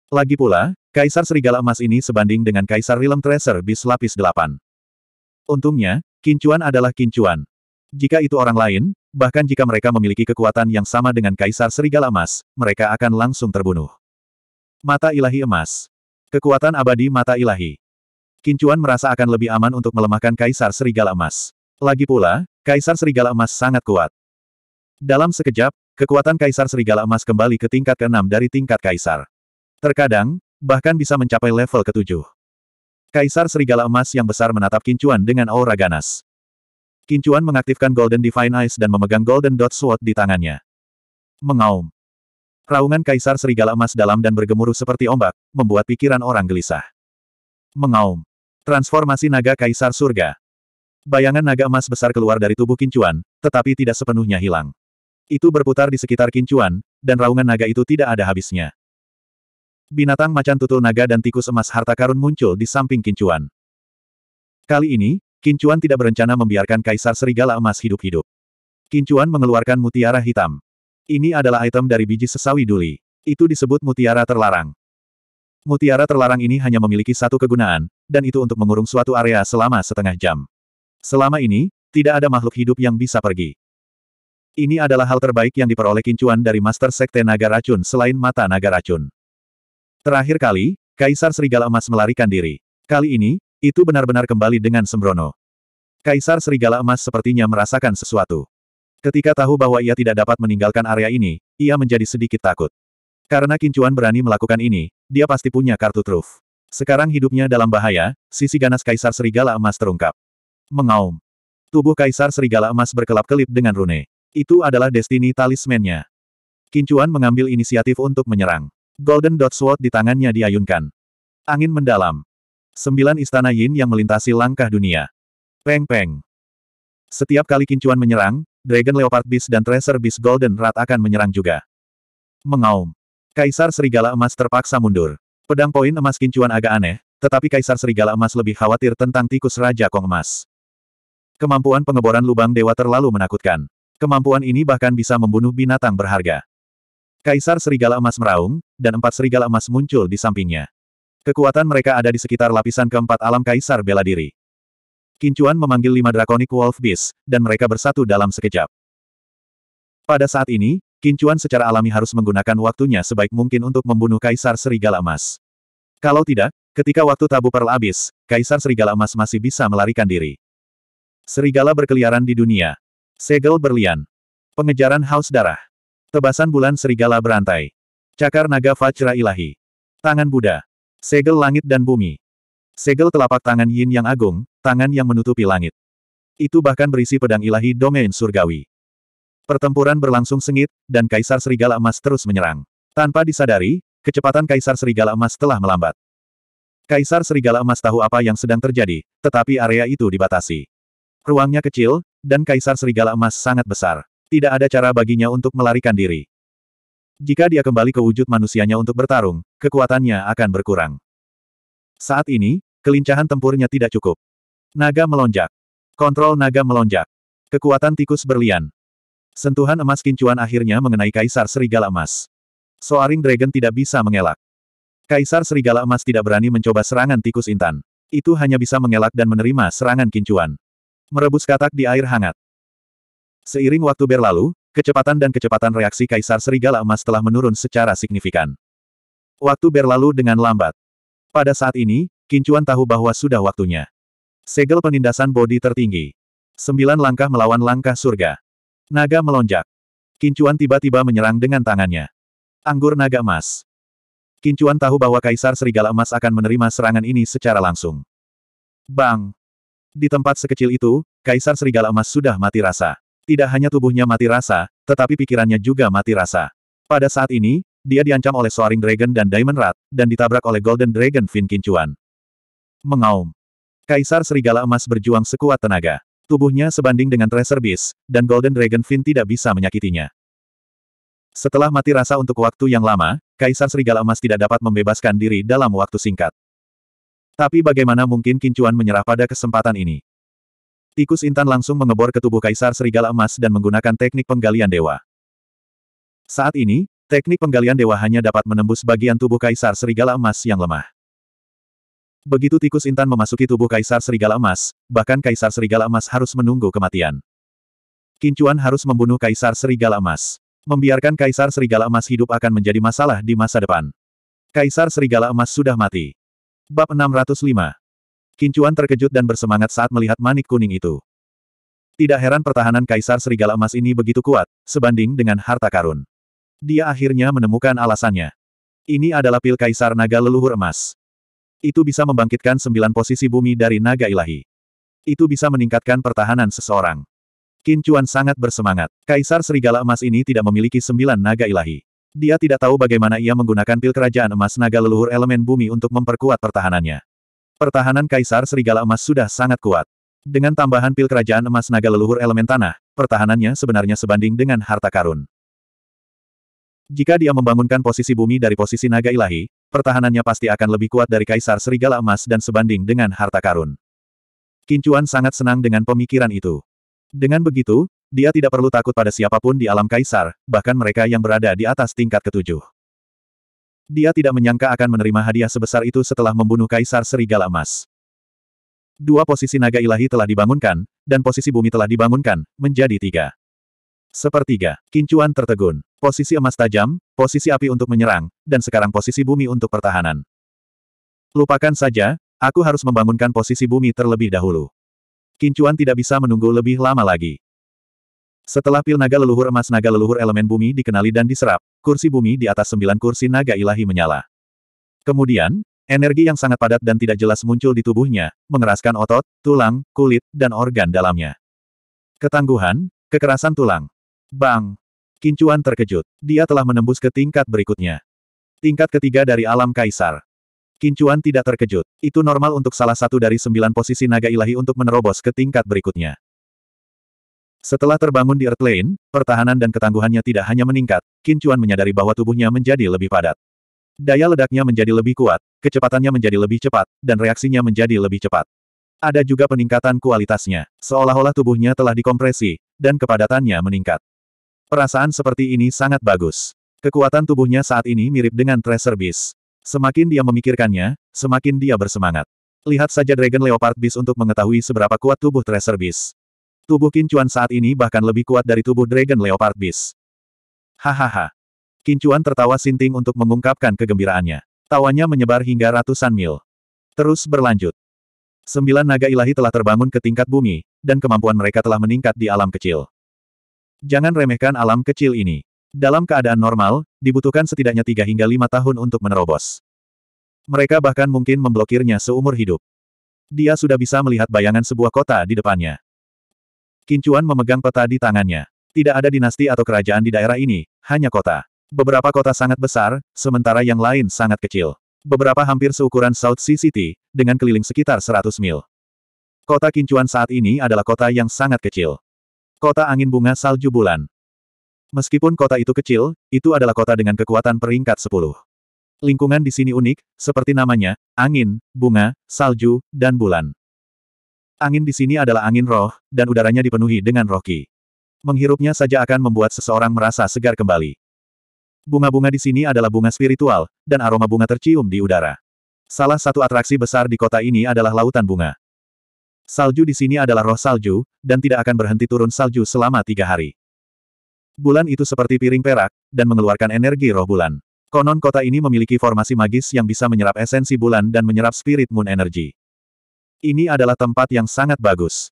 Lagi pula, kaisar serigala emas ini sebanding dengan kaisar rilem tracer bis lapis delapan. Untungnya, Kincuan adalah Kincuan. Jika itu orang lain, bahkan jika mereka memiliki kekuatan yang sama dengan Kaisar Serigala Emas, mereka akan langsung terbunuh. Mata Ilahi Emas Kekuatan abadi Mata Ilahi Kincuan merasa akan lebih aman untuk melemahkan Kaisar Serigala Emas. Lagi pula, Kaisar Serigala Emas sangat kuat. Dalam sekejap, kekuatan Kaisar Serigala Emas kembali ke tingkat ke-6 dari tingkat Kaisar. Terkadang, bahkan bisa mencapai level ketujuh. Kaisar Serigala Emas yang besar menatap Kincuan dengan aura ganas. Kincuan mengaktifkan Golden Divine Eyes dan memegang Golden Dot Sword di tangannya. Mengaum. Raungan kaisar serigala emas dalam dan bergemuruh seperti ombak, membuat pikiran orang gelisah. Mengaum. Transformasi naga kaisar surga. Bayangan naga emas besar keluar dari tubuh Kincuan, tetapi tidak sepenuhnya hilang. Itu berputar di sekitar Kincuan, dan raungan naga itu tidak ada habisnya. Binatang macan tutul naga dan tikus emas harta karun muncul di samping Kincuan. Kali ini, Kincuan tidak berencana membiarkan Kaisar Serigala Emas hidup-hidup. Kincuan mengeluarkan mutiara hitam. Ini adalah item dari biji sesawi duli. Itu disebut mutiara terlarang. Mutiara terlarang ini hanya memiliki satu kegunaan, dan itu untuk mengurung suatu area selama setengah jam. Selama ini, tidak ada makhluk hidup yang bisa pergi. Ini adalah hal terbaik yang diperoleh kincuan dari Master Sekte Naga Racun selain Mata Naga Racun. Terakhir kali, Kaisar Serigala Emas melarikan diri. Kali ini, itu benar-benar kembali dengan sembrono. Kaisar Serigala Emas sepertinya merasakan sesuatu. Ketika tahu bahwa ia tidak dapat meninggalkan area ini, ia menjadi sedikit takut. Karena Kincuan berani melakukan ini, dia pasti punya kartu truf. Sekarang hidupnya dalam bahaya, sisi ganas Kaisar Serigala Emas terungkap. Mengaum. Tubuh Kaisar Serigala Emas berkelap-kelip dengan rune. Itu adalah destini talismannya. Kincuan mengambil inisiatif untuk menyerang. Golden Dot Sword di tangannya diayunkan. Angin mendalam. Sembilan istana Yin yang melintasi langkah dunia. Peng-peng. Setiap kali Kincuan menyerang, Dragon Leopard Beast dan Tracer Beast Golden Rat akan menyerang juga. Mengaum. Kaisar Serigala Emas terpaksa mundur. Pedang poin emas Kincuan agak aneh, tetapi Kaisar Serigala Emas lebih khawatir tentang tikus Raja Kong Emas. Kemampuan pengeboran lubang dewa terlalu menakutkan. Kemampuan ini bahkan bisa membunuh binatang berharga. Kaisar Serigala Emas meraung, dan empat serigala emas muncul di sampingnya. Kekuatan mereka ada di sekitar lapisan keempat alam kaisar bela diri. Kincuan memanggil lima drakonik Wolf Beast, dan mereka bersatu dalam sekejap. Pada saat ini, Kincuan secara alami harus menggunakan waktunya sebaik mungkin untuk membunuh Kaisar Serigala Emas. Kalau tidak, ketika waktu tabu perl habis, Kaisar Serigala Emas masih bisa melarikan diri. Serigala berkeliaran di dunia. Segel berlian. Pengejaran haus darah. Tebasan bulan serigala berantai. Cakar naga Fajra ilahi. Tangan Buddha. Segel langit dan bumi. Segel telapak tangan yin yang agung, tangan yang menutupi langit. Itu bahkan berisi pedang ilahi domain surgawi. Pertempuran berlangsung sengit, dan Kaisar Serigala Emas terus menyerang. Tanpa disadari, kecepatan Kaisar Serigala Emas telah melambat. Kaisar Serigala Emas tahu apa yang sedang terjadi, tetapi area itu dibatasi. Ruangnya kecil, dan Kaisar Serigala Emas sangat besar. Tidak ada cara baginya untuk melarikan diri. Jika dia kembali ke wujud manusianya untuk bertarung, kekuatannya akan berkurang. Saat ini, kelincahan tempurnya tidak cukup. Naga melonjak. Kontrol naga melonjak. Kekuatan tikus berlian. Sentuhan emas kincuan akhirnya mengenai Kaisar Serigala Emas. Soaring Dragon tidak bisa mengelak. Kaisar Serigala Emas tidak berani mencoba serangan tikus intan. Itu hanya bisa mengelak dan menerima serangan kincuan. Merebus katak di air hangat. Seiring waktu berlalu, kecepatan dan kecepatan reaksi Kaisar Serigala Emas telah menurun secara signifikan. Waktu berlalu dengan lambat. Pada saat ini, Kincuan tahu bahwa sudah waktunya. Segel penindasan bodi tertinggi. Sembilan langkah melawan langkah surga. Naga melonjak. Kincuan tiba-tiba menyerang dengan tangannya. Anggur naga emas. Kincuan tahu bahwa Kaisar Serigala Emas akan menerima serangan ini secara langsung. Bang! Di tempat sekecil itu, Kaisar Serigala Emas sudah mati rasa. Tidak hanya tubuhnya mati rasa, tetapi pikirannya juga mati rasa. Pada saat ini, dia diancam oleh Soaring Dragon dan Diamond Rat, dan ditabrak oleh Golden Dragon Fin Kincuan. Mengaum. Kaisar Serigala Emas berjuang sekuat tenaga. Tubuhnya sebanding dengan Tracer Beast, dan Golden Dragon Fin tidak bisa menyakitinya. Setelah mati rasa untuk waktu yang lama, Kaisar Serigala Emas tidak dapat membebaskan diri dalam waktu singkat. Tapi bagaimana mungkin Kincuan menyerah pada kesempatan ini? Tikus Intan langsung mengebor ke tubuh Kaisar Serigala Emas dan menggunakan teknik penggalian dewa. Saat ini, Teknik penggalian dewa hanya dapat menembus bagian tubuh Kaisar Serigala Emas yang lemah. Begitu tikus intan memasuki tubuh Kaisar Serigala Emas, bahkan Kaisar Serigala Emas harus menunggu kematian. Kincuan harus membunuh Kaisar Serigala Emas. Membiarkan Kaisar Serigala Emas hidup akan menjadi masalah di masa depan. Kaisar Serigala Emas sudah mati. Bab 605 Kincuan terkejut dan bersemangat saat melihat manik kuning itu. Tidak heran pertahanan Kaisar Serigala Emas ini begitu kuat, sebanding dengan harta karun. Dia akhirnya menemukan alasannya. Ini adalah pil kaisar naga leluhur emas. Itu bisa membangkitkan sembilan posisi bumi dari naga ilahi. Itu bisa meningkatkan pertahanan seseorang. Qin Chuan sangat bersemangat. Kaisar Serigala Emas ini tidak memiliki sembilan naga ilahi. Dia tidak tahu bagaimana ia menggunakan pil kerajaan emas naga leluhur elemen bumi untuk memperkuat pertahanannya. Pertahanan Kaisar Serigala Emas sudah sangat kuat. Dengan tambahan pil kerajaan emas naga leluhur elemen tanah, pertahanannya sebenarnya sebanding dengan harta karun. Jika dia membangunkan posisi bumi dari posisi naga ilahi, pertahanannya pasti akan lebih kuat dari Kaisar Serigala Emas dan sebanding dengan harta karun. Kincuan sangat senang dengan pemikiran itu. Dengan begitu, dia tidak perlu takut pada siapapun di alam Kaisar, bahkan mereka yang berada di atas tingkat ketujuh. Dia tidak menyangka akan menerima hadiah sebesar itu setelah membunuh Kaisar Serigala Emas. Dua posisi naga ilahi telah dibangunkan, dan posisi bumi telah dibangunkan, menjadi tiga. Sepertiga, kincuan tertegun. Posisi emas tajam, posisi api untuk menyerang, dan sekarang posisi bumi untuk pertahanan. Lupakan saja, aku harus membangunkan posisi bumi terlebih dahulu. Kincuan tidak bisa menunggu lebih lama lagi. Setelah pil naga leluhur emas naga leluhur elemen bumi dikenali dan diserap, kursi bumi di atas sembilan kursi naga ilahi menyala. Kemudian, energi yang sangat padat dan tidak jelas muncul di tubuhnya, mengeraskan otot, tulang, kulit, dan organ dalamnya. Ketangguhan, kekerasan tulang, Bang! Kincuan terkejut. Dia telah menembus ke tingkat berikutnya. Tingkat ketiga dari alam kaisar. Kincuan tidak terkejut. Itu normal untuk salah satu dari sembilan posisi naga ilahi untuk menerobos ke tingkat berikutnya. Setelah terbangun di Earth Lane, pertahanan dan ketangguhannya tidak hanya meningkat, Kincuan menyadari bahwa tubuhnya menjadi lebih padat. Daya ledaknya menjadi lebih kuat, kecepatannya menjadi lebih cepat, dan reaksinya menjadi lebih cepat. Ada juga peningkatan kualitasnya, seolah-olah tubuhnya telah dikompresi, dan kepadatannya meningkat. Perasaan seperti ini sangat bagus. Kekuatan tubuhnya saat ini mirip dengan Treasure Beast. Semakin dia memikirkannya, semakin dia bersemangat. Lihat saja Dragon Leopard Beast untuk mengetahui seberapa kuat tubuh Treasure Beast. Tubuh Kincuan saat ini bahkan lebih kuat dari tubuh Dragon Leopard Beast. Hahaha. Kincuan tertawa sinting untuk mengungkapkan kegembiraannya. Tawanya menyebar hingga ratusan mil. Terus berlanjut. Sembilan naga ilahi telah terbangun ke tingkat bumi, dan kemampuan mereka telah meningkat di alam kecil. Jangan remehkan alam kecil ini. Dalam keadaan normal, dibutuhkan setidaknya 3 hingga 5 tahun untuk menerobos. Mereka bahkan mungkin memblokirnya seumur hidup. Dia sudah bisa melihat bayangan sebuah kota di depannya. Kincuan memegang peta di tangannya. Tidak ada dinasti atau kerajaan di daerah ini, hanya kota. Beberapa kota sangat besar, sementara yang lain sangat kecil. Beberapa hampir seukuran South Sea City, dengan keliling sekitar 100 mil. Kota Kincuan saat ini adalah kota yang sangat kecil. Kota angin bunga salju bulan. Meskipun kota itu kecil, itu adalah kota dengan kekuatan peringkat 10. Lingkungan di sini unik, seperti namanya, angin, bunga, salju, dan bulan. Angin di sini adalah angin roh, dan udaranya dipenuhi dengan roki. Menghirupnya saja akan membuat seseorang merasa segar kembali. Bunga-bunga di sini adalah bunga spiritual, dan aroma bunga tercium di udara. Salah satu atraksi besar di kota ini adalah lautan bunga. Salju di sini adalah roh salju, dan tidak akan berhenti turun salju selama tiga hari. Bulan itu seperti piring perak, dan mengeluarkan energi roh bulan. Konon kota ini memiliki formasi magis yang bisa menyerap esensi bulan dan menyerap spirit moon energy. Ini adalah tempat yang sangat bagus.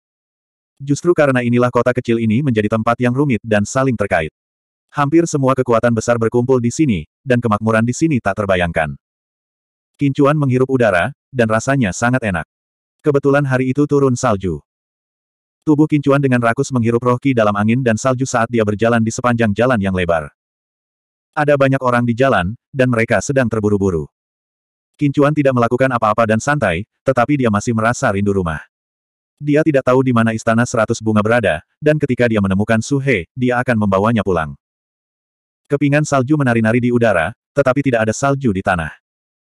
Justru karena inilah kota kecil ini menjadi tempat yang rumit dan saling terkait. Hampir semua kekuatan besar berkumpul di sini, dan kemakmuran di sini tak terbayangkan. Kincuan menghirup udara, dan rasanya sangat enak. Kebetulan hari itu turun salju. Tubuh Kincuan dengan rakus menghirup roh ki dalam angin dan salju saat dia berjalan di sepanjang jalan yang lebar. Ada banyak orang di jalan, dan mereka sedang terburu-buru. Kincuan tidak melakukan apa-apa dan santai, tetapi dia masih merasa rindu rumah. Dia tidak tahu di mana istana seratus bunga berada, dan ketika dia menemukan Suhe, dia akan membawanya pulang. Kepingan salju menari-nari di udara, tetapi tidak ada salju di tanah.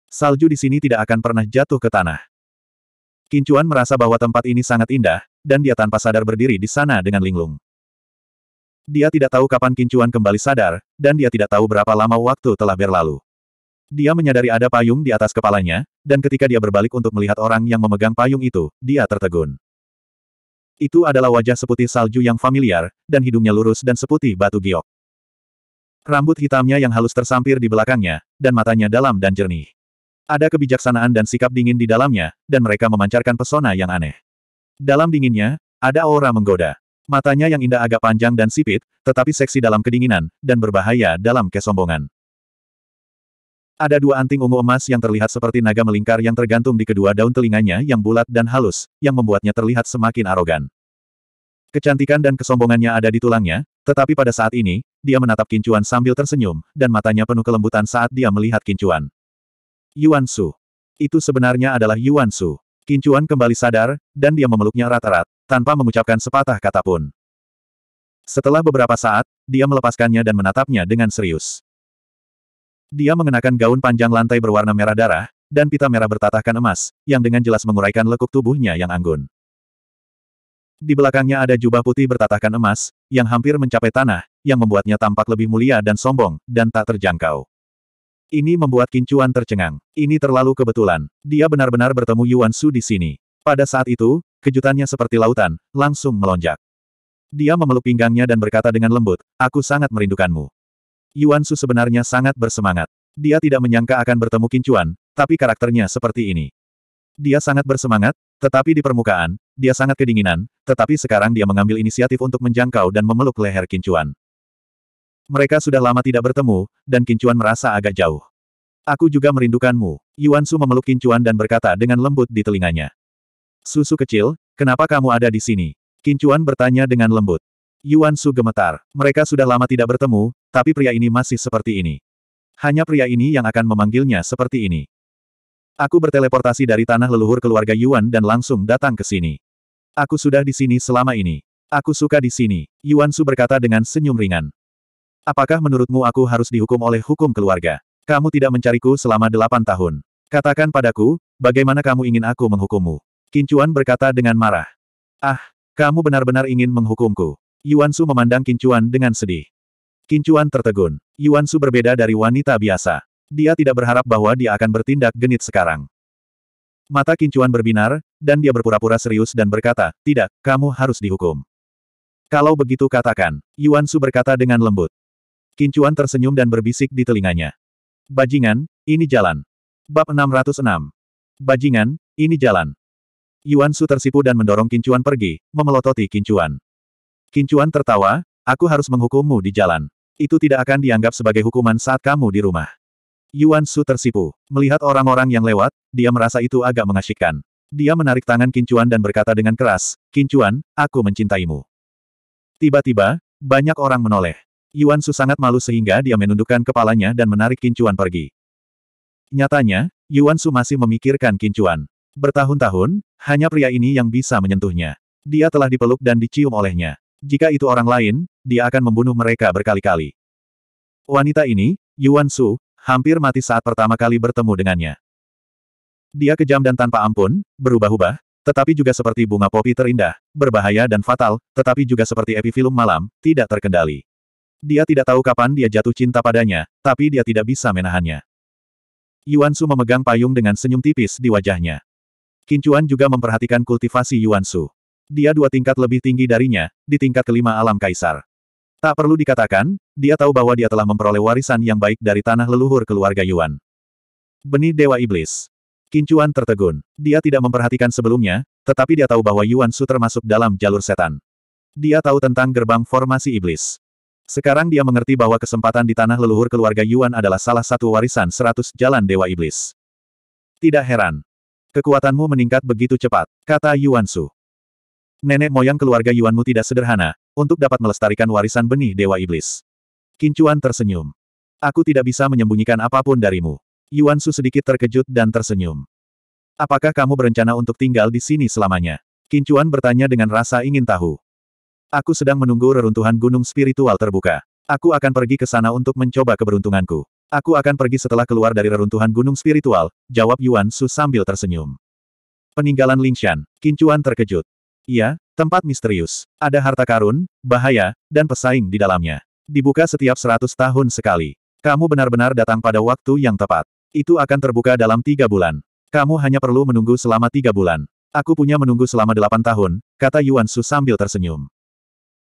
Salju di sini tidak akan pernah jatuh ke tanah. Kincuan merasa bahwa tempat ini sangat indah, dan dia tanpa sadar berdiri di sana dengan linglung. Dia tidak tahu kapan Kincuan kembali sadar, dan dia tidak tahu berapa lama waktu telah berlalu. Dia menyadari ada payung di atas kepalanya, dan ketika dia berbalik untuk melihat orang yang memegang payung itu, dia tertegun. Itu adalah wajah seputih salju yang familiar, dan hidungnya lurus dan seputih batu giok. Rambut hitamnya yang halus tersampir di belakangnya, dan matanya dalam dan jernih. Ada kebijaksanaan dan sikap dingin di dalamnya, dan mereka memancarkan pesona yang aneh. Dalam dinginnya, ada aura menggoda. Matanya yang indah agak panjang dan sipit, tetapi seksi dalam kedinginan, dan berbahaya dalam kesombongan. Ada dua anting ungu emas yang terlihat seperti naga melingkar yang tergantung di kedua daun telinganya yang bulat dan halus, yang membuatnya terlihat semakin arogan. Kecantikan dan kesombongannya ada di tulangnya, tetapi pada saat ini, dia menatap kincuan sambil tersenyum, dan matanya penuh kelembutan saat dia melihat kincuan. Yuan Su. Itu sebenarnya adalah Yuan Su. Kincuan kembali sadar, dan dia memeluknya rata-rat, tanpa mengucapkan sepatah kata pun. Setelah beberapa saat, dia melepaskannya dan menatapnya dengan serius. Dia mengenakan gaun panjang lantai berwarna merah darah, dan pita merah bertatahkan emas, yang dengan jelas menguraikan lekuk tubuhnya yang anggun. Di belakangnya ada jubah putih bertatahkan emas, yang hampir mencapai tanah, yang membuatnya tampak lebih mulia dan sombong, dan tak terjangkau. Ini membuat Kincuan tercengang. Ini terlalu kebetulan. Dia benar-benar bertemu Yuan Su di sini. Pada saat itu, kejutannya seperti lautan, langsung melonjak. Dia memeluk pinggangnya dan berkata dengan lembut, aku sangat merindukanmu. Yuan Su sebenarnya sangat bersemangat. Dia tidak menyangka akan bertemu Kincuan, tapi karakternya seperti ini. Dia sangat bersemangat, tetapi di permukaan, dia sangat kedinginan, tetapi sekarang dia mengambil inisiatif untuk menjangkau dan memeluk leher Kincuan. Mereka sudah lama tidak bertemu, dan Kincuan merasa agak jauh. Aku juga merindukanmu. Yuan Su memeluk Kincuan dan berkata dengan lembut di telinganya. Susu kecil, kenapa kamu ada di sini? Kincuan bertanya dengan lembut. Yuan Su gemetar. Mereka sudah lama tidak bertemu, tapi pria ini masih seperti ini. Hanya pria ini yang akan memanggilnya seperti ini. Aku berteleportasi dari tanah leluhur keluarga Yuan dan langsung datang ke sini. Aku sudah di sini selama ini. Aku suka di sini, Yuan Su berkata dengan senyum ringan. Apakah menurutmu aku harus dihukum oleh hukum keluarga? Kamu tidak mencariku selama delapan tahun. Katakan padaku, bagaimana kamu ingin aku menghukummu? Kincuan berkata dengan marah. Ah, kamu benar-benar ingin menghukumku. Yuan Su memandang Kincuan dengan sedih. Kincuan tertegun. Yuan Su berbeda dari wanita biasa. Dia tidak berharap bahwa dia akan bertindak genit sekarang. Mata Kincuan berbinar, dan dia berpura-pura serius dan berkata, tidak, kamu harus dihukum. Kalau begitu katakan, Yuan Su berkata dengan lembut. Kincuan tersenyum dan berbisik di telinganya. Bajingan, ini jalan. Bab 606. Bajingan, ini jalan. Yuan Su tersipu dan mendorong Kincuan pergi, memelototi Kincuan. Kincuan tertawa, aku harus menghukummu di jalan. Itu tidak akan dianggap sebagai hukuman saat kamu di rumah. Yuan Su tersipu. Melihat orang-orang yang lewat, dia merasa itu agak mengasyikkan. Dia menarik tangan Kincuan dan berkata dengan keras, Kincuan, aku mencintaimu. Tiba-tiba, banyak orang menoleh. Yuan Su sangat malu sehingga dia menundukkan kepalanya dan menarik kincuan pergi. Nyatanya, Yuan Su masih memikirkan kincuan. Bertahun-tahun, hanya pria ini yang bisa menyentuhnya. Dia telah dipeluk dan dicium olehnya. Jika itu orang lain, dia akan membunuh mereka berkali-kali. Wanita ini, Yuan Su, hampir mati saat pertama kali bertemu dengannya. Dia kejam dan tanpa ampun, berubah-ubah, tetapi juga seperti bunga popi terindah, berbahaya dan fatal, tetapi juga seperti epifilum malam, tidak terkendali. Dia tidak tahu kapan dia jatuh cinta padanya, tapi dia tidak bisa menahannya. Yuan Su memegang payung dengan senyum tipis di wajahnya. Kincuan juga memperhatikan kultivasi Yuan Su. Dia dua tingkat lebih tinggi darinya, di tingkat kelima alam kaisar. Tak perlu dikatakan, dia tahu bahwa dia telah memperoleh warisan yang baik dari tanah leluhur keluarga Yuan. Benih Dewa Iblis. Kincuan tertegun. Dia tidak memperhatikan sebelumnya, tetapi dia tahu bahwa Yuan Su termasuk dalam jalur setan. Dia tahu tentang gerbang formasi iblis. Sekarang dia mengerti bahwa kesempatan di tanah leluhur keluarga Yuan adalah salah satu warisan seratus jalan Dewa Iblis. Tidak heran. Kekuatanmu meningkat begitu cepat, kata Yuan Su. Nenek moyang keluarga Yuanmu tidak sederhana, untuk dapat melestarikan warisan benih Dewa Iblis. Kincuan tersenyum. Aku tidak bisa menyembunyikan apapun darimu. Yuan Su sedikit terkejut dan tersenyum. Apakah kamu berencana untuk tinggal di sini selamanya? Kincuan bertanya dengan rasa ingin tahu. Aku sedang menunggu reruntuhan gunung spiritual terbuka. Aku akan pergi ke sana untuk mencoba keberuntunganku. Aku akan pergi setelah keluar dari reruntuhan gunung spiritual, jawab Yuan Su sambil tersenyum. Peninggalan Lingshan, Kincuan terkejut. Iya, tempat misterius. Ada harta karun, bahaya, dan pesaing di dalamnya. Dibuka setiap seratus tahun sekali. Kamu benar-benar datang pada waktu yang tepat. Itu akan terbuka dalam tiga bulan. Kamu hanya perlu menunggu selama tiga bulan. Aku punya menunggu selama delapan tahun, kata Yuan Su sambil tersenyum.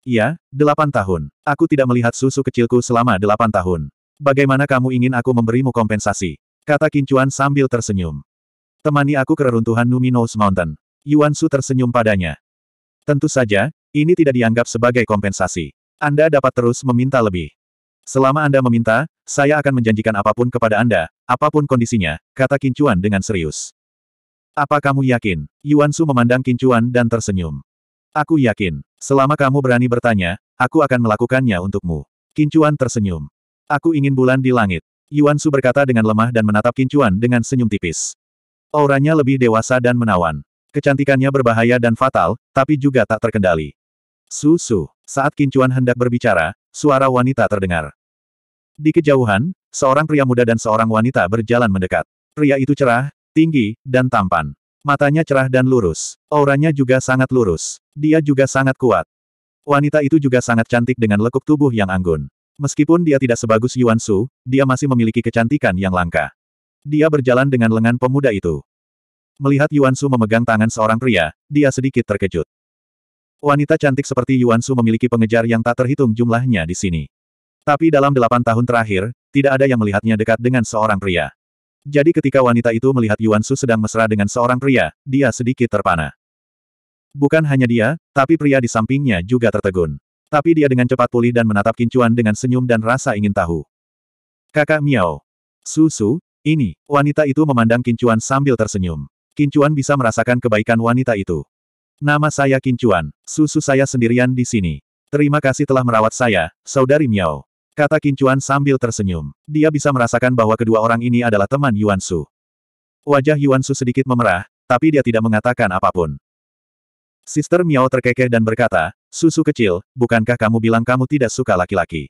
Iya, delapan tahun. Aku tidak melihat susu kecilku selama delapan tahun. Bagaimana kamu ingin aku memberimu kompensasi? Kata Kincuan sambil tersenyum. Temani aku ke reruntuhan Numinous Mountain. Yuan Su tersenyum padanya. Tentu saja, ini tidak dianggap sebagai kompensasi. Anda dapat terus meminta lebih. Selama Anda meminta, saya akan menjanjikan apapun kepada Anda, apapun kondisinya, kata Kincuan dengan serius. Apa kamu yakin? Yuan Su memandang Kincuan dan tersenyum. Aku yakin, selama kamu berani bertanya, aku akan melakukannya untukmu. Kincuan tersenyum. Aku ingin bulan di langit. Yuan Su berkata dengan lemah dan menatap Kincuan dengan senyum tipis. Auranya lebih dewasa dan menawan. Kecantikannya berbahaya dan fatal, tapi juga tak terkendali. Su-su, saat Kincuan hendak berbicara, suara wanita terdengar. Di kejauhan, seorang pria muda dan seorang wanita berjalan mendekat. Pria itu cerah, tinggi, dan tampan. Matanya cerah dan lurus. Auranya juga sangat lurus. Dia juga sangat kuat. Wanita itu juga sangat cantik dengan lekuk tubuh yang anggun. Meskipun dia tidak sebagus Yuan Su, dia masih memiliki kecantikan yang langka. Dia berjalan dengan lengan pemuda itu. Melihat Yuan Su memegang tangan seorang pria, dia sedikit terkejut. Wanita cantik seperti Yuan Su memiliki pengejar yang tak terhitung jumlahnya di sini. Tapi dalam delapan tahun terakhir, tidak ada yang melihatnya dekat dengan seorang pria. Jadi ketika wanita itu melihat Yuan Su sedang mesra dengan seorang pria, dia sedikit terpana. Bukan hanya dia, tapi pria di sampingnya juga tertegun. Tapi dia dengan cepat pulih dan menatap Kincuan dengan senyum dan rasa ingin tahu. Kakak Miao. Susu, ini, wanita itu memandang Kincuan sambil tersenyum. Kincuan bisa merasakan kebaikan wanita itu. Nama saya Kincuan, susu saya sendirian di sini. Terima kasih telah merawat saya, saudari Miao. Kata Kincuan sambil tersenyum. Dia bisa merasakan bahwa kedua orang ini adalah teman Yuan Su. Wajah Yuan Su sedikit memerah, tapi dia tidak mengatakan apapun. Sister Miao terkekeh dan berkata, Susu kecil, bukankah kamu bilang kamu tidak suka laki-laki?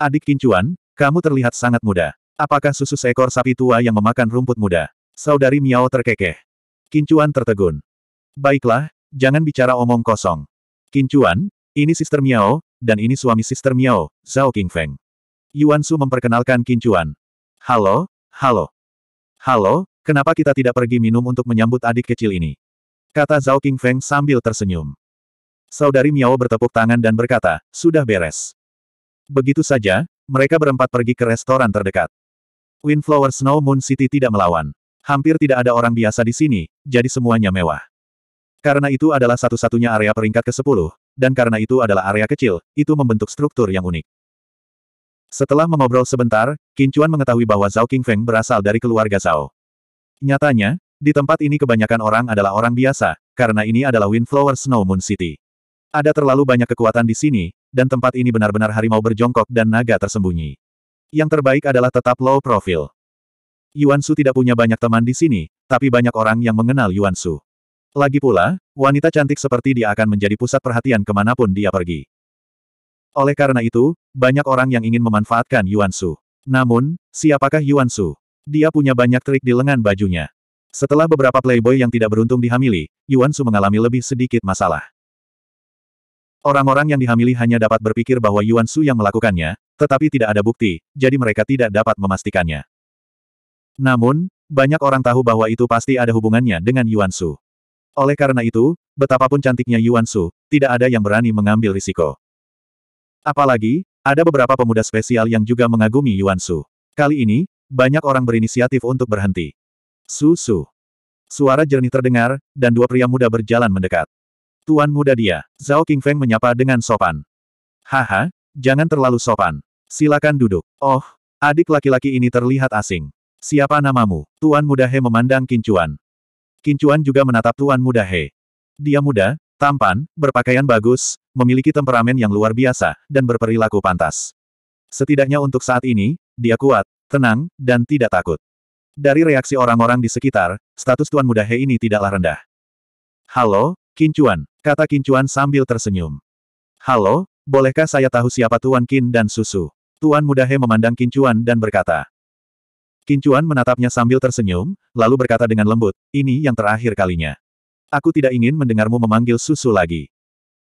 Adik Kincuan, kamu terlihat sangat muda. Apakah susu seekor sapi tua yang memakan rumput muda? Saudari Miao terkekeh. Kincuan tertegun. Baiklah, jangan bicara omong kosong. Kincuan, ini Sister Miao, dan ini suami Sister Miao, Zhao Qingfeng. Yuan Su memperkenalkan Chuan. Halo, halo. Halo, kenapa kita tidak pergi minum untuk menyambut adik kecil ini? Kata Zhao Qingfeng sambil tersenyum. Saudari Miao bertepuk tangan dan berkata, sudah beres. Begitu saja, mereka berempat pergi ke restoran terdekat. Windflower Snow Moon City tidak melawan. Hampir tidak ada orang biasa di sini, jadi semuanya mewah. Karena itu adalah satu-satunya area peringkat ke-10, dan karena itu adalah area kecil, itu membentuk struktur yang unik. Setelah mengobrol sebentar, Kincuan mengetahui bahwa Zhao Qingfeng berasal dari keluarga Zhao. Nyatanya, di tempat ini kebanyakan orang adalah orang biasa, karena ini adalah Windflower Snow Moon City. Ada terlalu banyak kekuatan di sini, dan tempat ini benar-benar harimau berjongkok dan naga tersembunyi. Yang terbaik adalah tetap low profile. Yuan Su tidak punya banyak teman di sini, tapi banyak orang yang mengenal Yuan Su. Lagi pula, wanita cantik seperti dia akan menjadi pusat perhatian kemanapun dia pergi. Oleh karena itu, banyak orang yang ingin memanfaatkan Yuan Su. Namun, siapakah Yuan Su? Dia punya banyak trik di lengan bajunya. Setelah beberapa playboy yang tidak beruntung dihamili, Yuan Su mengalami lebih sedikit masalah. Orang-orang yang dihamili hanya dapat berpikir bahwa Yuan Su yang melakukannya, tetapi tidak ada bukti, jadi mereka tidak dapat memastikannya. Namun, banyak orang tahu bahwa itu pasti ada hubungannya dengan Yuan Su. Oleh karena itu, betapapun cantiknya Yuan Su, tidak ada yang berani mengambil risiko. Apalagi, ada beberapa pemuda spesial yang juga mengagumi Yuan Su. Kali ini, banyak orang berinisiatif untuk berhenti. Su-su. Suara jernih terdengar, dan dua pria muda berjalan mendekat. Tuan muda dia, Zhao Qingfeng menyapa dengan sopan. Haha, jangan terlalu sopan. Silakan duduk. Oh, adik laki-laki ini terlihat asing. Siapa namamu? Tuan muda He memandang Kincuan. Kincuan juga menatap Tuan Muda He. Dia muda, tampan, berpakaian bagus, memiliki temperamen yang luar biasa, dan berperilaku pantas. Setidaknya untuk saat ini, dia kuat, tenang, dan tidak takut. Dari reaksi orang-orang di sekitar, status Tuan Muda He ini tidaklah rendah. Halo, Kincuan, kata Kincuan sambil tersenyum. Halo, bolehkah saya tahu siapa Tuan Kin dan Susu? Tuan Muda He memandang Kincuan dan berkata, Kincuan menatapnya sambil tersenyum, lalu berkata dengan lembut, ini yang terakhir kalinya. Aku tidak ingin mendengarmu memanggil susu lagi.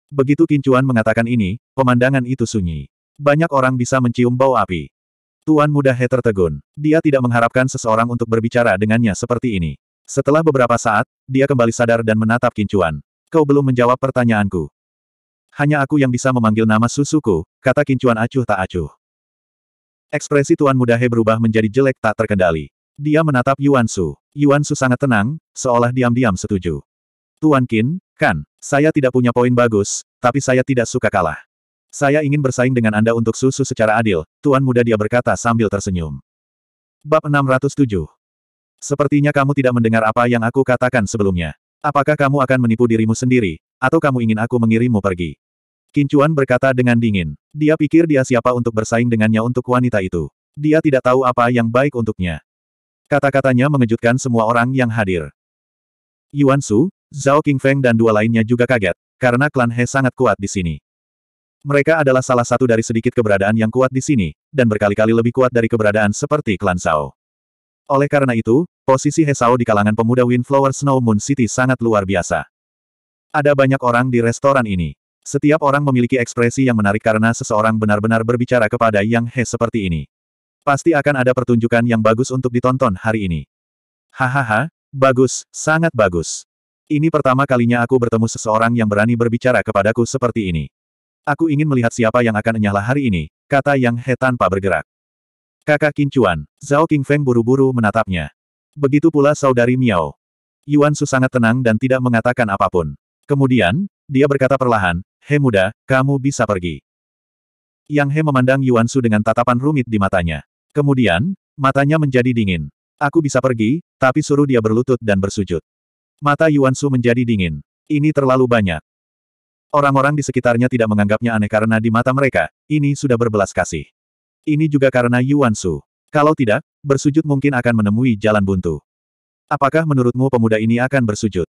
Begitu Kincuan mengatakan ini, pemandangan itu sunyi. Banyak orang bisa mencium bau api. Tuan muda He tertegun. Dia tidak mengharapkan seseorang untuk berbicara dengannya seperti ini. Setelah beberapa saat, dia kembali sadar dan menatap Kincuan. Kau belum menjawab pertanyaanku. Hanya aku yang bisa memanggil nama susuku, kata Kincuan acuh tak acuh. Ekspresi Tuan Muda He berubah menjadi jelek tak terkendali. Dia menatap Yuan Su. Yuan Su sangat tenang, seolah diam-diam setuju. Tuan Qin, kan, saya tidak punya poin bagus, tapi saya tidak suka kalah. Saya ingin bersaing dengan Anda untuk susu secara adil, Tuan Muda dia berkata sambil tersenyum. Bab 607 Sepertinya kamu tidak mendengar apa yang aku katakan sebelumnya. Apakah kamu akan menipu dirimu sendiri, atau kamu ingin aku mengirimmu pergi? Kincuan berkata dengan dingin. Dia pikir dia siapa untuk bersaing dengannya untuk wanita itu. Dia tidak tahu apa yang baik untuknya. Kata-katanya mengejutkan semua orang yang hadir. Yuan Su, Zhao Qingfeng dan dua lainnya juga kaget, karena klan He sangat kuat di sini. Mereka adalah salah satu dari sedikit keberadaan yang kuat di sini, dan berkali-kali lebih kuat dari keberadaan seperti klan Zhao. Oleh karena itu, posisi He Zhao di kalangan pemuda Windflower Snow Moon City sangat luar biasa. Ada banyak orang di restoran ini. Setiap orang memiliki ekspresi yang menarik karena seseorang benar-benar berbicara kepada Yang He seperti ini. Pasti akan ada pertunjukan yang bagus untuk ditonton hari ini. Hahaha, bagus, sangat bagus. Ini pertama kalinya aku bertemu seseorang yang berani berbicara kepadaku seperti ini. Aku ingin melihat siapa yang akan nyala hari ini, kata Yang He tanpa bergerak. Kakak Kincuan, Zhao Qingfeng buru-buru menatapnya. Begitu pula saudari Miao. Yuan Su sangat tenang dan tidak mengatakan apapun. Kemudian, dia berkata perlahan, He muda, kamu bisa pergi. Yang He memandang Yuan Su dengan tatapan rumit di matanya. Kemudian, matanya menjadi dingin. Aku bisa pergi, tapi suruh dia berlutut dan bersujud. Mata Yuan Su menjadi dingin. Ini terlalu banyak. Orang-orang di sekitarnya tidak menganggapnya aneh karena di mata mereka, ini sudah berbelas kasih. Ini juga karena Yuan Su. Kalau tidak, bersujud mungkin akan menemui jalan buntu. Apakah menurutmu pemuda ini akan bersujud?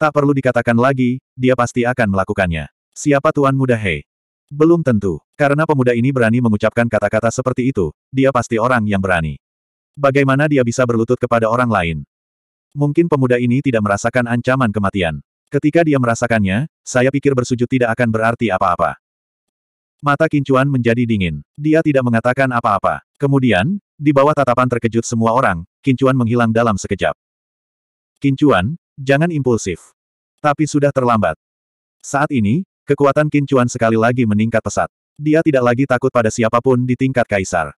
Tak perlu dikatakan lagi, dia pasti akan melakukannya. Siapa Tuan Muda Hei? Belum tentu. Karena pemuda ini berani mengucapkan kata-kata seperti itu, dia pasti orang yang berani. Bagaimana dia bisa berlutut kepada orang lain? Mungkin pemuda ini tidak merasakan ancaman kematian. Ketika dia merasakannya, saya pikir bersujud tidak akan berarti apa-apa. Mata Kincuan menjadi dingin. Dia tidak mengatakan apa-apa. Kemudian, di bawah tatapan terkejut semua orang, Kincuan menghilang dalam sekejap. Kincuan, jangan impulsif. Tapi sudah terlambat. Saat ini, Kekuatan Kincuan sekali lagi meningkat pesat. Dia tidak lagi takut pada siapapun di tingkat kaisar.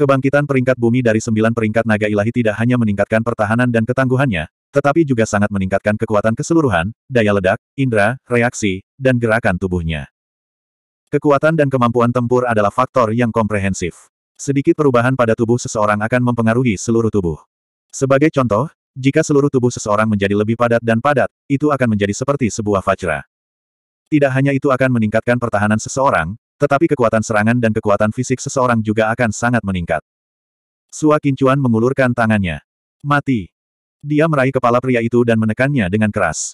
Kebangkitan peringkat bumi dari sembilan peringkat naga ilahi tidak hanya meningkatkan pertahanan dan ketangguhannya, tetapi juga sangat meningkatkan kekuatan keseluruhan, daya ledak, indera, reaksi, dan gerakan tubuhnya. Kekuatan dan kemampuan tempur adalah faktor yang komprehensif. Sedikit perubahan pada tubuh seseorang akan mempengaruhi seluruh tubuh. Sebagai contoh, jika seluruh tubuh seseorang menjadi lebih padat dan padat, itu akan menjadi seperti sebuah vajra. Tidak hanya itu akan meningkatkan pertahanan seseorang, tetapi kekuatan serangan dan kekuatan fisik seseorang juga akan sangat meningkat. Sua Kincuan mengulurkan tangannya. Mati. Dia meraih kepala pria itu dan menekannya dengan keras.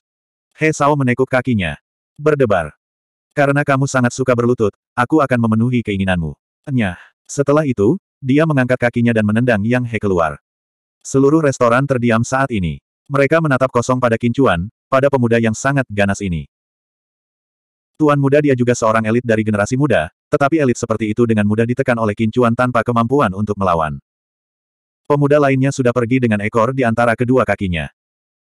He Sao menekuk kakinya. Berdebar. Karena kamu sangat suka berlutut, aku akan memenuhi keinginanmu. Nyah. Setelah itu, dia mengangkat kakinya dan menendang Yang He keluar. Seluruh restoran terdiam saat ini. Mereka menatap kosong pada Kincuan, pada pemuda yang sangat ganas ini. Tuan muda dia juga seorang elit dari generasi muda, tetapi elit seperti itu dengan mudah ditekan oleh kincuan tanpa kemampuan untuk melawan. Pemuda lainnya sudah pergi dengan ekor di antara kedua kakinya.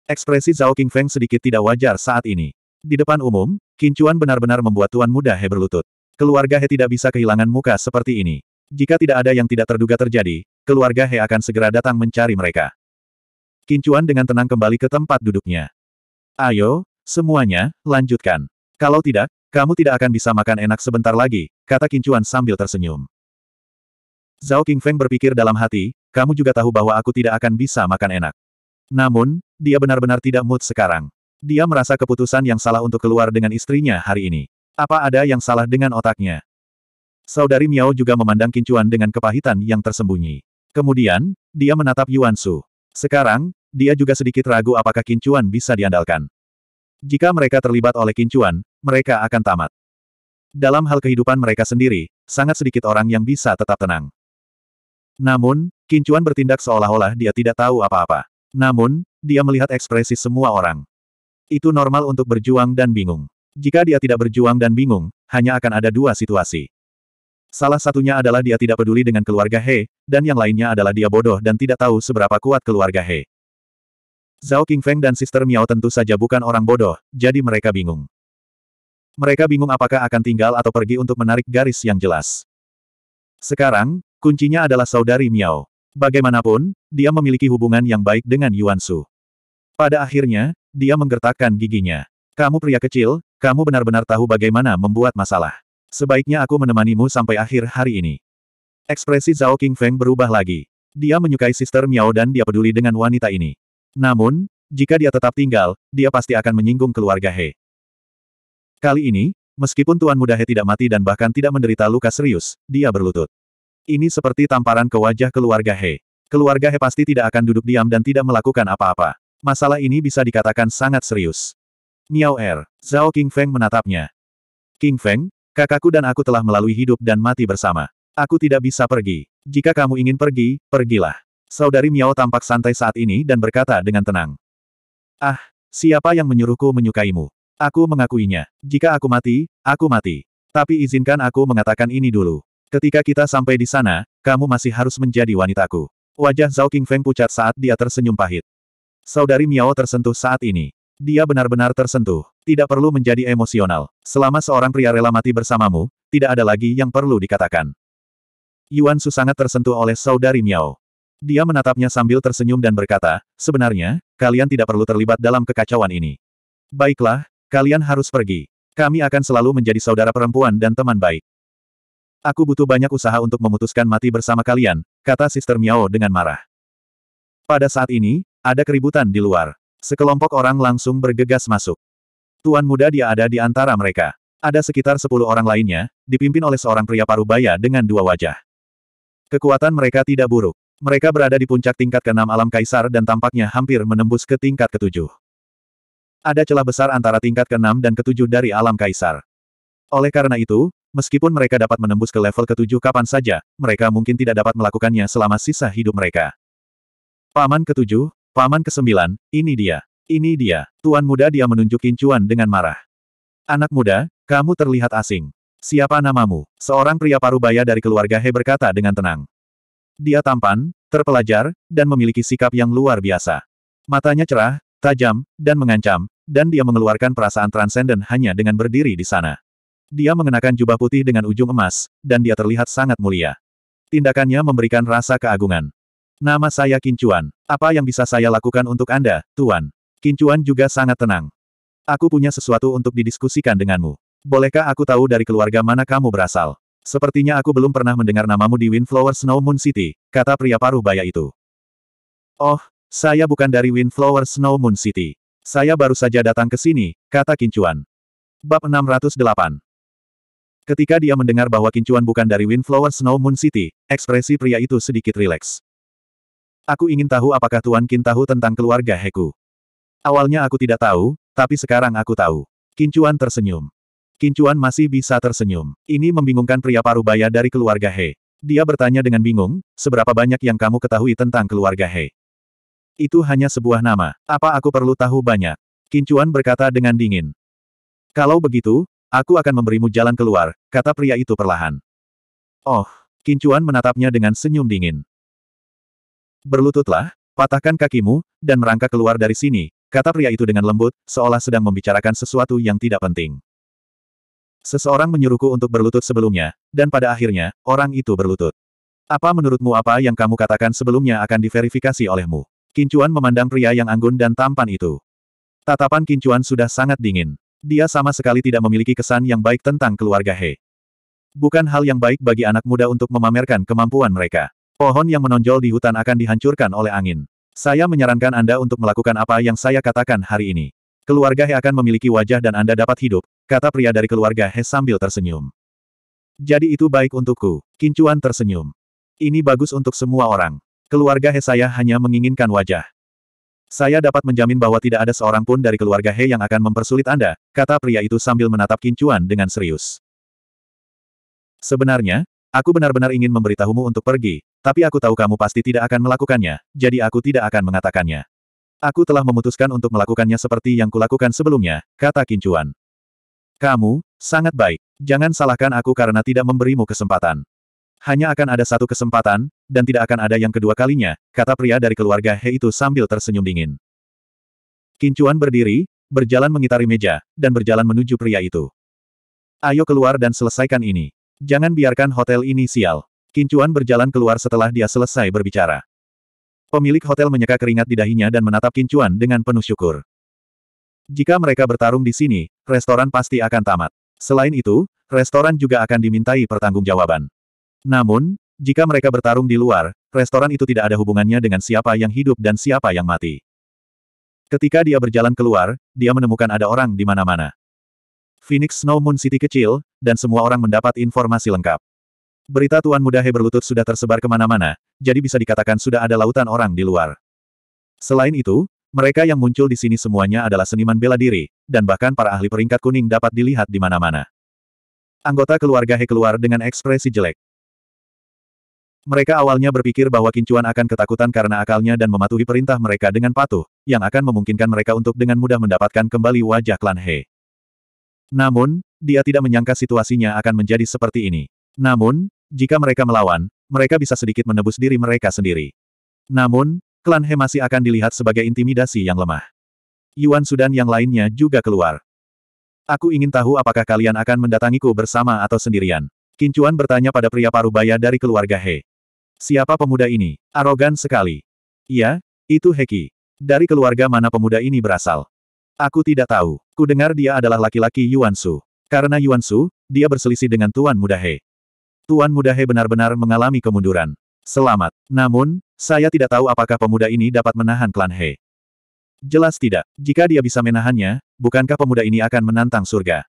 Ekspresi Zhao Qingfeng sedikit tidak wajar saat ini. Di depan umum, kincuan benar-benar membuat tuan muda He berlutut. Keluarga He tidak bisa kehilangan muka seperti ini. Jika tidak ada yang tidak terduga terjadi, keluarga He akan segera datang mencari mereka. Kincuan dengan tenang kembali ke tempat duduknya. Ayo, semuanya, lanjutkan. Kalau tidak, kamu tidak akan bisa makan enak sebentar lagi, kata Kincuan sambil tersenyum. Zhao Qingfeng berpikir dalam hati, kamu juga tahu bahwa aku tidak akan bisa makan enak. Namun, dia benar-benar tidak mood sekarang. Dia merasa keputusan yang salah untuk keluar dengan istrinya hari ini. Apa ada yang salah dengan otaknya? Saudari Miao juga memandang Kincuan dengan kepahitan yang tersembunyi. Kemudian, dia menatap Yuan Su. Sekarang, dia juga sedikit ragu apakah Kincuan bisa diandalkan. Jika mereka terlibat oleh Kincuan, mereka akan tamat. Dalam hal kehidupan mereka sendiri, sangat sedikit orang yang bisa tetap tenang. Namun, Kincuan bertindak seolah-olah dia tidak tahu apa-apa. Namun, dia melihat ekspresi semua orang. Itu normal untuk berjuang dan bingung. Jika dia tidak berjuang dan bingung, hanya akan ada dua situasi. Salah satunya adalah dia tidak peduli dengan keluarga He, dan yang lainnya adalah dia bodoh dan tidak tahu seberapa kuat keluarga He. Zhao Qingfeng dan Sister Miao tentu saja bukan orang bodoh, jadi mereka bingung. Mereka bingung apakah akan tinggal atau pergi untuk menarik garis yang jelas. Sekarang, kuncinya adalah saudari Miao. Bagaimanapun, dia memiliki hubungan yang baik dengan Yuan Su. Pada akhirnya, dia menggertakkan giginya. Kamu pria kecil, kamu benar-benar tahu bagaimana membuat masalah. Sebaiknya aku menemanimu sampai akhir hari ini. Ekspresi Zhao King Feng berubah lagi. Dia menyukai Sister Miao dan dia peduli dengan wanita ini. Namun, jika dia tetap tinggal, dia pasti akan menyinggung keluarga He. Kali ini, meskipun Tuan Muda tidak mati dan bahkan tidak menderita luka serius, dia berlutut. Ini seperti tamparan ke wajah keluarga He. Keluarga He pasti tidak akan duduk diam dan tidak melakukan apa-apa. Masalah ini bisa dikatakan sangat serius. Miao Er, Zhao King Feng menatapnya. King Feng, kakakku dan aku telah melalui hidup dan mati bersama. Aku tidak bisa pergi. Jika kamu ingin pergi, pergilah. Saudari Miao tampak santai saat ini dan berkata dengan tenang. Ah, siapa yang menyuruhku menyukaimu? Aku mengakuinya. Jika aku mati, aku mati. Tapi izinkan aku mengatakan ini dulu. Ketika kita sampai di sana, kamu masih harus menjadi wanitaku. Wajah Zhao Qingfeng pucat saat dia tersenyum pahit. Saudari Miao tersentuh saat ini. Dia benar-benar tersentuh. Tidak perlu menjadi emosional. Selama seorang pria rela mati bersamamu, tidak ada lagi yang perlu dikatakan. Yuan Su sangat tersentuh oleh saudari Miao. Dia menatapnya sambil tersenyum dan berkata, sebenarnya, kalian tidak perlu terlibat dalam kekacauan ini. Baiklah, Kalian harus pergi. Kami akan selalu menjadi saudara perempuan dan teman baik. Aku butuh banyak usaha untuk memutuskan mati bersama kalian, kata Sister Miao dengan marah. Pada saat ini, ada keributan di luar. Sekelompok orang langsung bergegas masuk. Tuan muda dia ada di antara mereka. Ada sekitar sepuluh orang lainnya, dipimpin oleh seorang pria parubaya dengan dua wajah. Kekuatan mereka tidak buruk. Mereka berada di puncak tingkat keenam alam kaisar dan tampaknya hampir menembus ke tingkat ketujuh. Ada celah besar antara tingkat ke-6 dan ke-7 dari alam kaisar. Oleh karena itu, meskipun mereka dapat menembus ke level ke-7 kapan saja, mereka mungkin tidak dapat melakukannya selama sisa hidup mereka. Paman ke-7, Paman ke-9, ini dia. Ini dia. Tuan muda dia menunjuk Kincuan dengan marah. Anak muda, kamu terlihat asing. Siapa namamu? Seorang pria parubaya dari keluarga He berkata dengan tenang. Dia tampan, terpelajar, dan memiliki sikap yang luar biasa. Matanya cerah, tajam, dan mengancam, dan dia mengeluarkan perasaan transenden hanya dengan berdiri di sana. Dia mengenakan jubah putih dengan ujung emas, dan dia terlihat sangat mulia. Tindakannya memberikan rasa keagungan. Nama saya Kincuan. Apa yang bisa saya lakukan untuk Anda, Tuan? Kincuan juga sangat tenang. Aku punya sesuatu untuk didiskusikan denganmu. Bolehkah aku tahu dari keluarga mana kamu berasal? Sepertinya aku belum pernah mendengar namamu di Windflower Snow Moon City, kata pria paruh baya itu. Oh, saya bukan dari Windflower Snow Moon City. Saya baru saja datang ke sini, kata Kincuan. Bab 608 Ketika dia mendengar bahwa Kincuan bukan dari Windflower Snow Moon City, ekspresi pria itu sedikit rileks. Aku ingin tahu apakah Tuan Kin tahu tentang keluarga Heku. Awalnya aku tidak tahu, tapi sekarang aku tahu. Kincuan tersenyum. Kincuan masih bisa tersenyum. Ini membingungkan pria parubaya dari keluarga He. Dia bertanya dengan bingung, seberapa banyak yang kamu ketahui tentang keluarga He? Itu hanya sebuah nama. Apa aku perlu tahu banyak? Kincuan berkata dengan dingin. Kalau begitu, aku akan memberimu jalan keluar, kata pria itu perlahan. Oh, Kincuan menatapnya dengan senyum dingin. Berlututlah, patahkan kakimu, dan merangkak keluar dari sini, kata pria itu dengan lembut, seolah sedang membicarakan sesuatu yang tidak penting. Seseorang menyuruhku untuk berlutut sebelumnya, dan pada akhirnya, orang itu berlutut. Apa menurutmu apa yang kamu katakan sebelumnya akan diverifikasi olehmu? Kincuan memandang pria yang anggun dan tampan itu. Tatapan Kincuan sudah sangat dingin. Dia sama sekali tidak memiliki kesan yang baik tentang keluarga He. Bukan hal yang baik bagi anak muda untuk memamerkan kemampuan mereka. Pohon yang menonjol di hutan akan dihancurkan oleh angin. Saya menyarankan Anda untuk melakukan apa yang saya katakan hari ini. Keluarga He akan memiliki wajah dan Anda dapat hidup, kata pria dari keluarga He sambil tersenyum. Jadi itu baik untukku. Kincuan tersenyum. Ini bagus untuk semua orang. Keluarga He saya hanya menginginkan wajah. Saya dapat menjamin bahwa tidak ada seorang pun dari keluarga He yang akan mempersulit Anda, kata pria itu sambil menatap Kincuan dengan serius. Sebenarnya, aku benar-benar ingin memberitahumu untuk pergi, tapi aku tahu kamu pasti tidak akan melakukannya, jadi aku tidak akan mengatakannya. Aku telah memutuskan untuk melakukannya seperti yang kulakukan sebelumnya, kata Kincuan. Kamu, sangat baik. Jangan salahkan aku karena tidak memberimu kesempatan. Hanya akan ada satu kesempatan, dan tidak akan ada yang kedua kalinya, kata pria dari keluarga He itu sambil tersenyum dingin. Kincuan berdiri, berjalan mengitari meja, dan berjalan menuju pria itu. Ayo keluar dan selesaikan ini. Jangan biarkan hotel ini sial. Kincuan berjalan keluar setelah dia selesai berbicara. Pemilik hotel menyeka keringat di dahinya dan menatap Kincuan dengan penuh syukur. Jika mereka bertarung di sini, restoran pasti akan tamat. Selain itu, restoran juga akan dimintai pertanggungjawaban. Namun, jika mereka bertarung di luar, restoran itu tidak ada hubungannya dengan siapa yang hidup dan siapa yang mati. Ketika dia berjalan keluar, dia menemukan ada orang di mana-mana. Phoenix Snow Moon City kecil, dan semua orang mendapat informasi lengkap. Berita Tuan Muda He berlutut sudah tersebar kemana-mana, jadi bisa dikatakan sudah ada lautan orang di luar. Selain itu, mereka yang muncul di sini semuanya adalah seniman bela diri, dan bahkan para ahli peringkat kuning dapat dilihat di mana-mana. Anggota keluarga He keluar dengan ekspresi jelek. Mereka awalnya berpikir bahwa Kincuan akan ketakutan karena akalnya dan mematuhi perintah mereka dengan patuh, yang akan memungkinkan mereka untuk dengan mudah mendapatkan kembali wajah klan He. Namun, dia tidak menyangka situasinya akan menjadi seperti ini. Namun, jika mereka melawan, mereka bisa sedikit menebus diri mereka sendiri. Namun, klan He masih akan dilihat sebagai intimidasi yang lemah. Yuan Sudan yang lainnya juga keluar. Aku ingin tahu apakah kalian akan mendatangiku bersama atau sendirian. Kincuan bertanya pada pria parubaya dari keluarga He. Siapa pemuda ini? Arogan sekali. Iya, itu Heki. Dari keluarga mana pemuda ini berasal? Aku tidak tahu. Kudengar dia adalah laki-laki Yuan Su. Karena Yuan Su, dia berselisih dengan Tuan Muda He. Tuan Muda He benar-benar mengalami kemunduran. Selamat. Namun, saya tidak tahu apakah pemuda ini dapat menahan klan He. Jelas tidak. Jika dia bisa menahannya, bukankah pemuda ini akan menantang surga?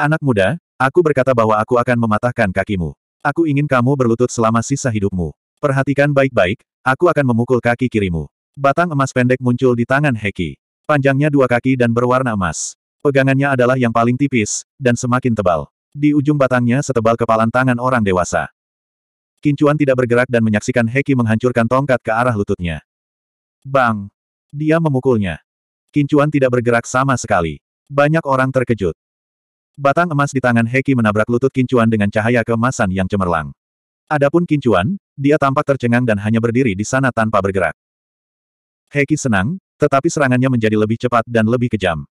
Anak muda, aku berkata bahwa aku akan mematahkan kakimu. Aku ingin kamu berlutut selama sisa hidupmu. Perhatikan baik-baik, aku akan memukul kaki kirimu. Batang emas pendek muncul di tangan Heki. Panjangnya dua kaki dan berwarna emas. Pegangannya adalah yang paling tipis, dan semakin tebal. Di ujung batangnya setebal kepalan tangan orang dewasa. Kincuan tidak bergerak dan menyaksikan Heki menghancurkan tongkat ke arah lututnya. Bang! Dia memukulnya. Kincuan tidak bergerak sama sekali. Banyak orang terkejut. Batang emas di tangan Heki menabrak lutut Kincuan dengan cahaya kemasan yang cemerlang. Adapun Kincuan, dia tampak tercengang dan hanya berdiri di sana tanpa bergerak. Heki senang, tetapi serangannya menjadi lebih cepat dan lebih kejam.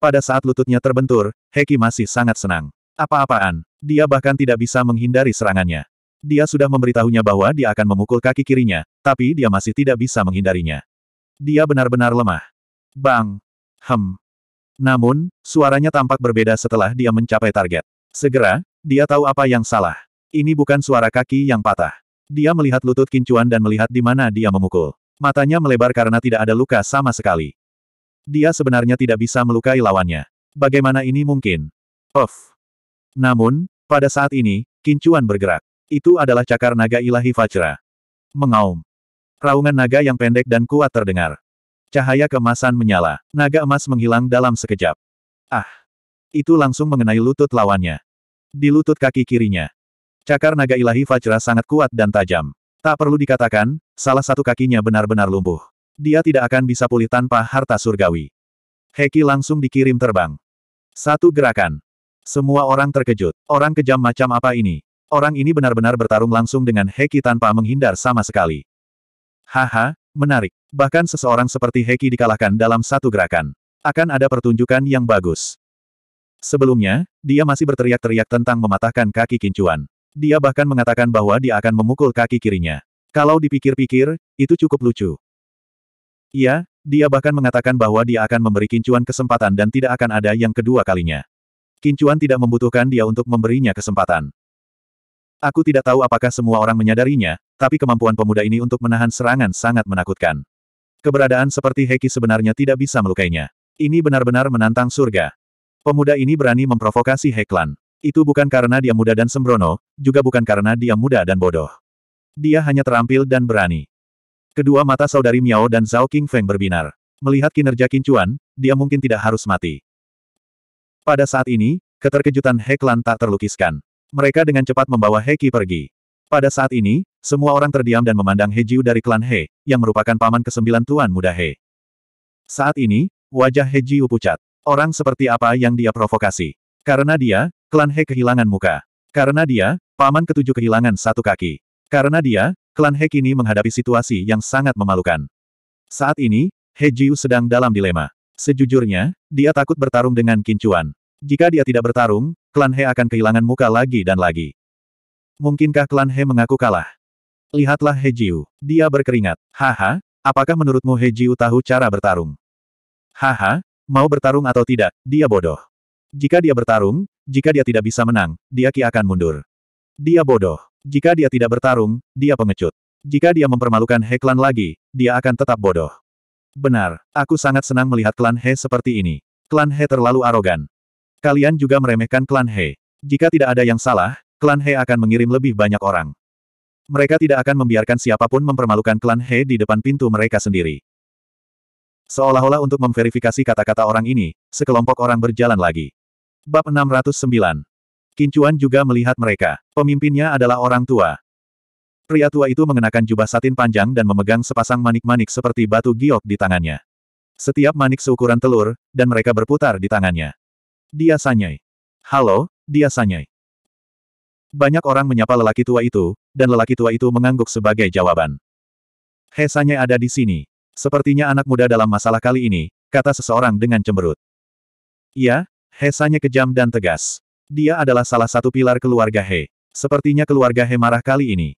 Pada saat lututnya terbentur, Heki masih sangat senang. Apa-apaan, dia bahkan tidak bisa menghindari serangannya. Dia sudah memberitahunya bahwa dia akan memukul kaki kirinya, tapi dia masih tidak bisa menghindarinya. Dia benar-benar lemah. Bang! Hem! Namun, suaranya tampak berbeda setelah dia mencapai target. Segera, dia tahu apa yang salah. Ini bukan suara kaki yang patah. Dia melihat lutut kincuan dan melihat di mana dia memukul. Matanya melebar karena tidak ada luka sama sekali. Dia sebenarnya tidak bisa melukai lawannya. Bagaimana ini mungkin? Of. Namun, pada saat ini, kincuan bergerak. Itu adalah cakar naga ilahi Vajra. Mengaum. Raungan naga yang pendek dan kuat terdengar. Cahaya kemasan menyala. Naga emas menghilang dalam sekejap. Ah! Itu langsung mengenai lutut lawannya. Di lutut kaki kirinya. Cakar naga ilahi Fajra sangat kuat dan tajam. Tak perlu dikatakan, salah satu kakinya benar-benar lumpuh. Dia tidak akan bisa pulih tanpa harta surgawi. Heki langsung dikirim terbang. Satu gerakan. Semua orang terkejut. Orang kejam macam apa ini? Orang ini benar-benar bertarung langsung dengan Heki tanpa menghindar sama sekali. Haha, Menarik. Bahkan seseorang seperti Heki dikalahkan dalam satu gerakan. Akan ada pertunjukan yang bagus. Sebelumnya, dia masih berteriak-teriak tentang mematahkan kaki kincuan. Dia bahkan mengatakan bahwa dia akan memukul kaki kirinya. Kalau dipikir-pikir, itu cukup lucu. Iya, dia bahkan mengatakan bahwa dia akan memberi kincuan kesempatan dan tidak akan ada yang kedua kalinya. Kincuan tidak membutuhkan dia untuk memberinya kesempatan. Aku tidak tahu apakah semua orang menyadarinya, tapi kemampuan pemuda ini untuk menahan serangan sangat menakutkan. Keberadaan seperti Heki sebenarnya tidak bisa melukainya. Ini benar-benar menantang surga. Pemuda ini berani memprovokasi Heklan. Itu bukan karena dia muda dan sembrono, juga bukan karena dia muda dan bodoh. Dia hanya terampil dan berani. Kedua mata saudari Miao dan Zhao King Feng berbinar. Melihat kinerja Kincuan, dia mungkin tidak harus mati. Pada saat ini, keterkejutan Heklan tak terlukiskan. Mereka dengan cepat membawa Heki pergi. Pada saat ini, semua orang terdiam dan memandang He Jiu dari klan He, yang merupakan paman kesembilan tuan muda He. Saat ini, wajah He Jiu pucat. Orang seperti apa yang dia provokasi? Karena dia, klan He kehilangan muka. Karena dia, paman ketujuh kehilangan satu kaki. Karena dia, klan He kini menghadapi situasi yang sangat memalukan. Saat ini, He Jiu sedang dalam dilema. Sejujurnya, dia takut bertarung dengan Kincuan. Jika dia tidak bertarung, klan He akan kehilangan muka lagi dan lagi. Mungkinkah klan He mengaku kalah? Lihatlah He Jiu. Dia berkeringat. Haha, apakah menurutmu He Jiu tahu cara bertarung? Haha, mau bertarung atau tidak, dia bodoh. Jika dia bertarung, jika dia tidak bisa menang, dia ki akan mundur. Dia bodoh. Jika dia tidak bertarung, dia pengecut. Jika dia mempermalukan He Klan lagi, dia akan tetap bodoh. Benar, aku sangat senang melihat klan He seperti ini. Klan He terlalu arogan. Kalian juga meremehkan klan He. Jika tidak ada yang salah, klan He akan mengirim lebih banyak orang. Mereka tidak akan membiarkan siapapun mempermalukan klan He di depan pintu mereka sendiri. Seolah-olah untuk memverifikasi kata-kata orang ini, sekelompok orang berjalan lagi. Bab 609. Kincuan juga melihat mereka. Pemimpinnya adalah orang tua. Pria tua itu mengenakan jubah satin panjang dan memegang sepasang manik-manik seperti batu giok di tangannya. Setiap manik seukuran telur, dan mereka berputar di tangannya. Dia sanyai. Halo, dia sanyai. Banyak orang menyapa lelaki tua itu, dan lelaki tua itu mengangguk sebagai jawaban. He Sanyai ada di sini. Sepertinya anak muda dalam masalah kali ini, kata seseorang dengan cemberut. Iya, He Sanyai kejam dan tegas. Dia adalah salah satu pilar keluarga He. Sepertinya keluarga He marah kali ini.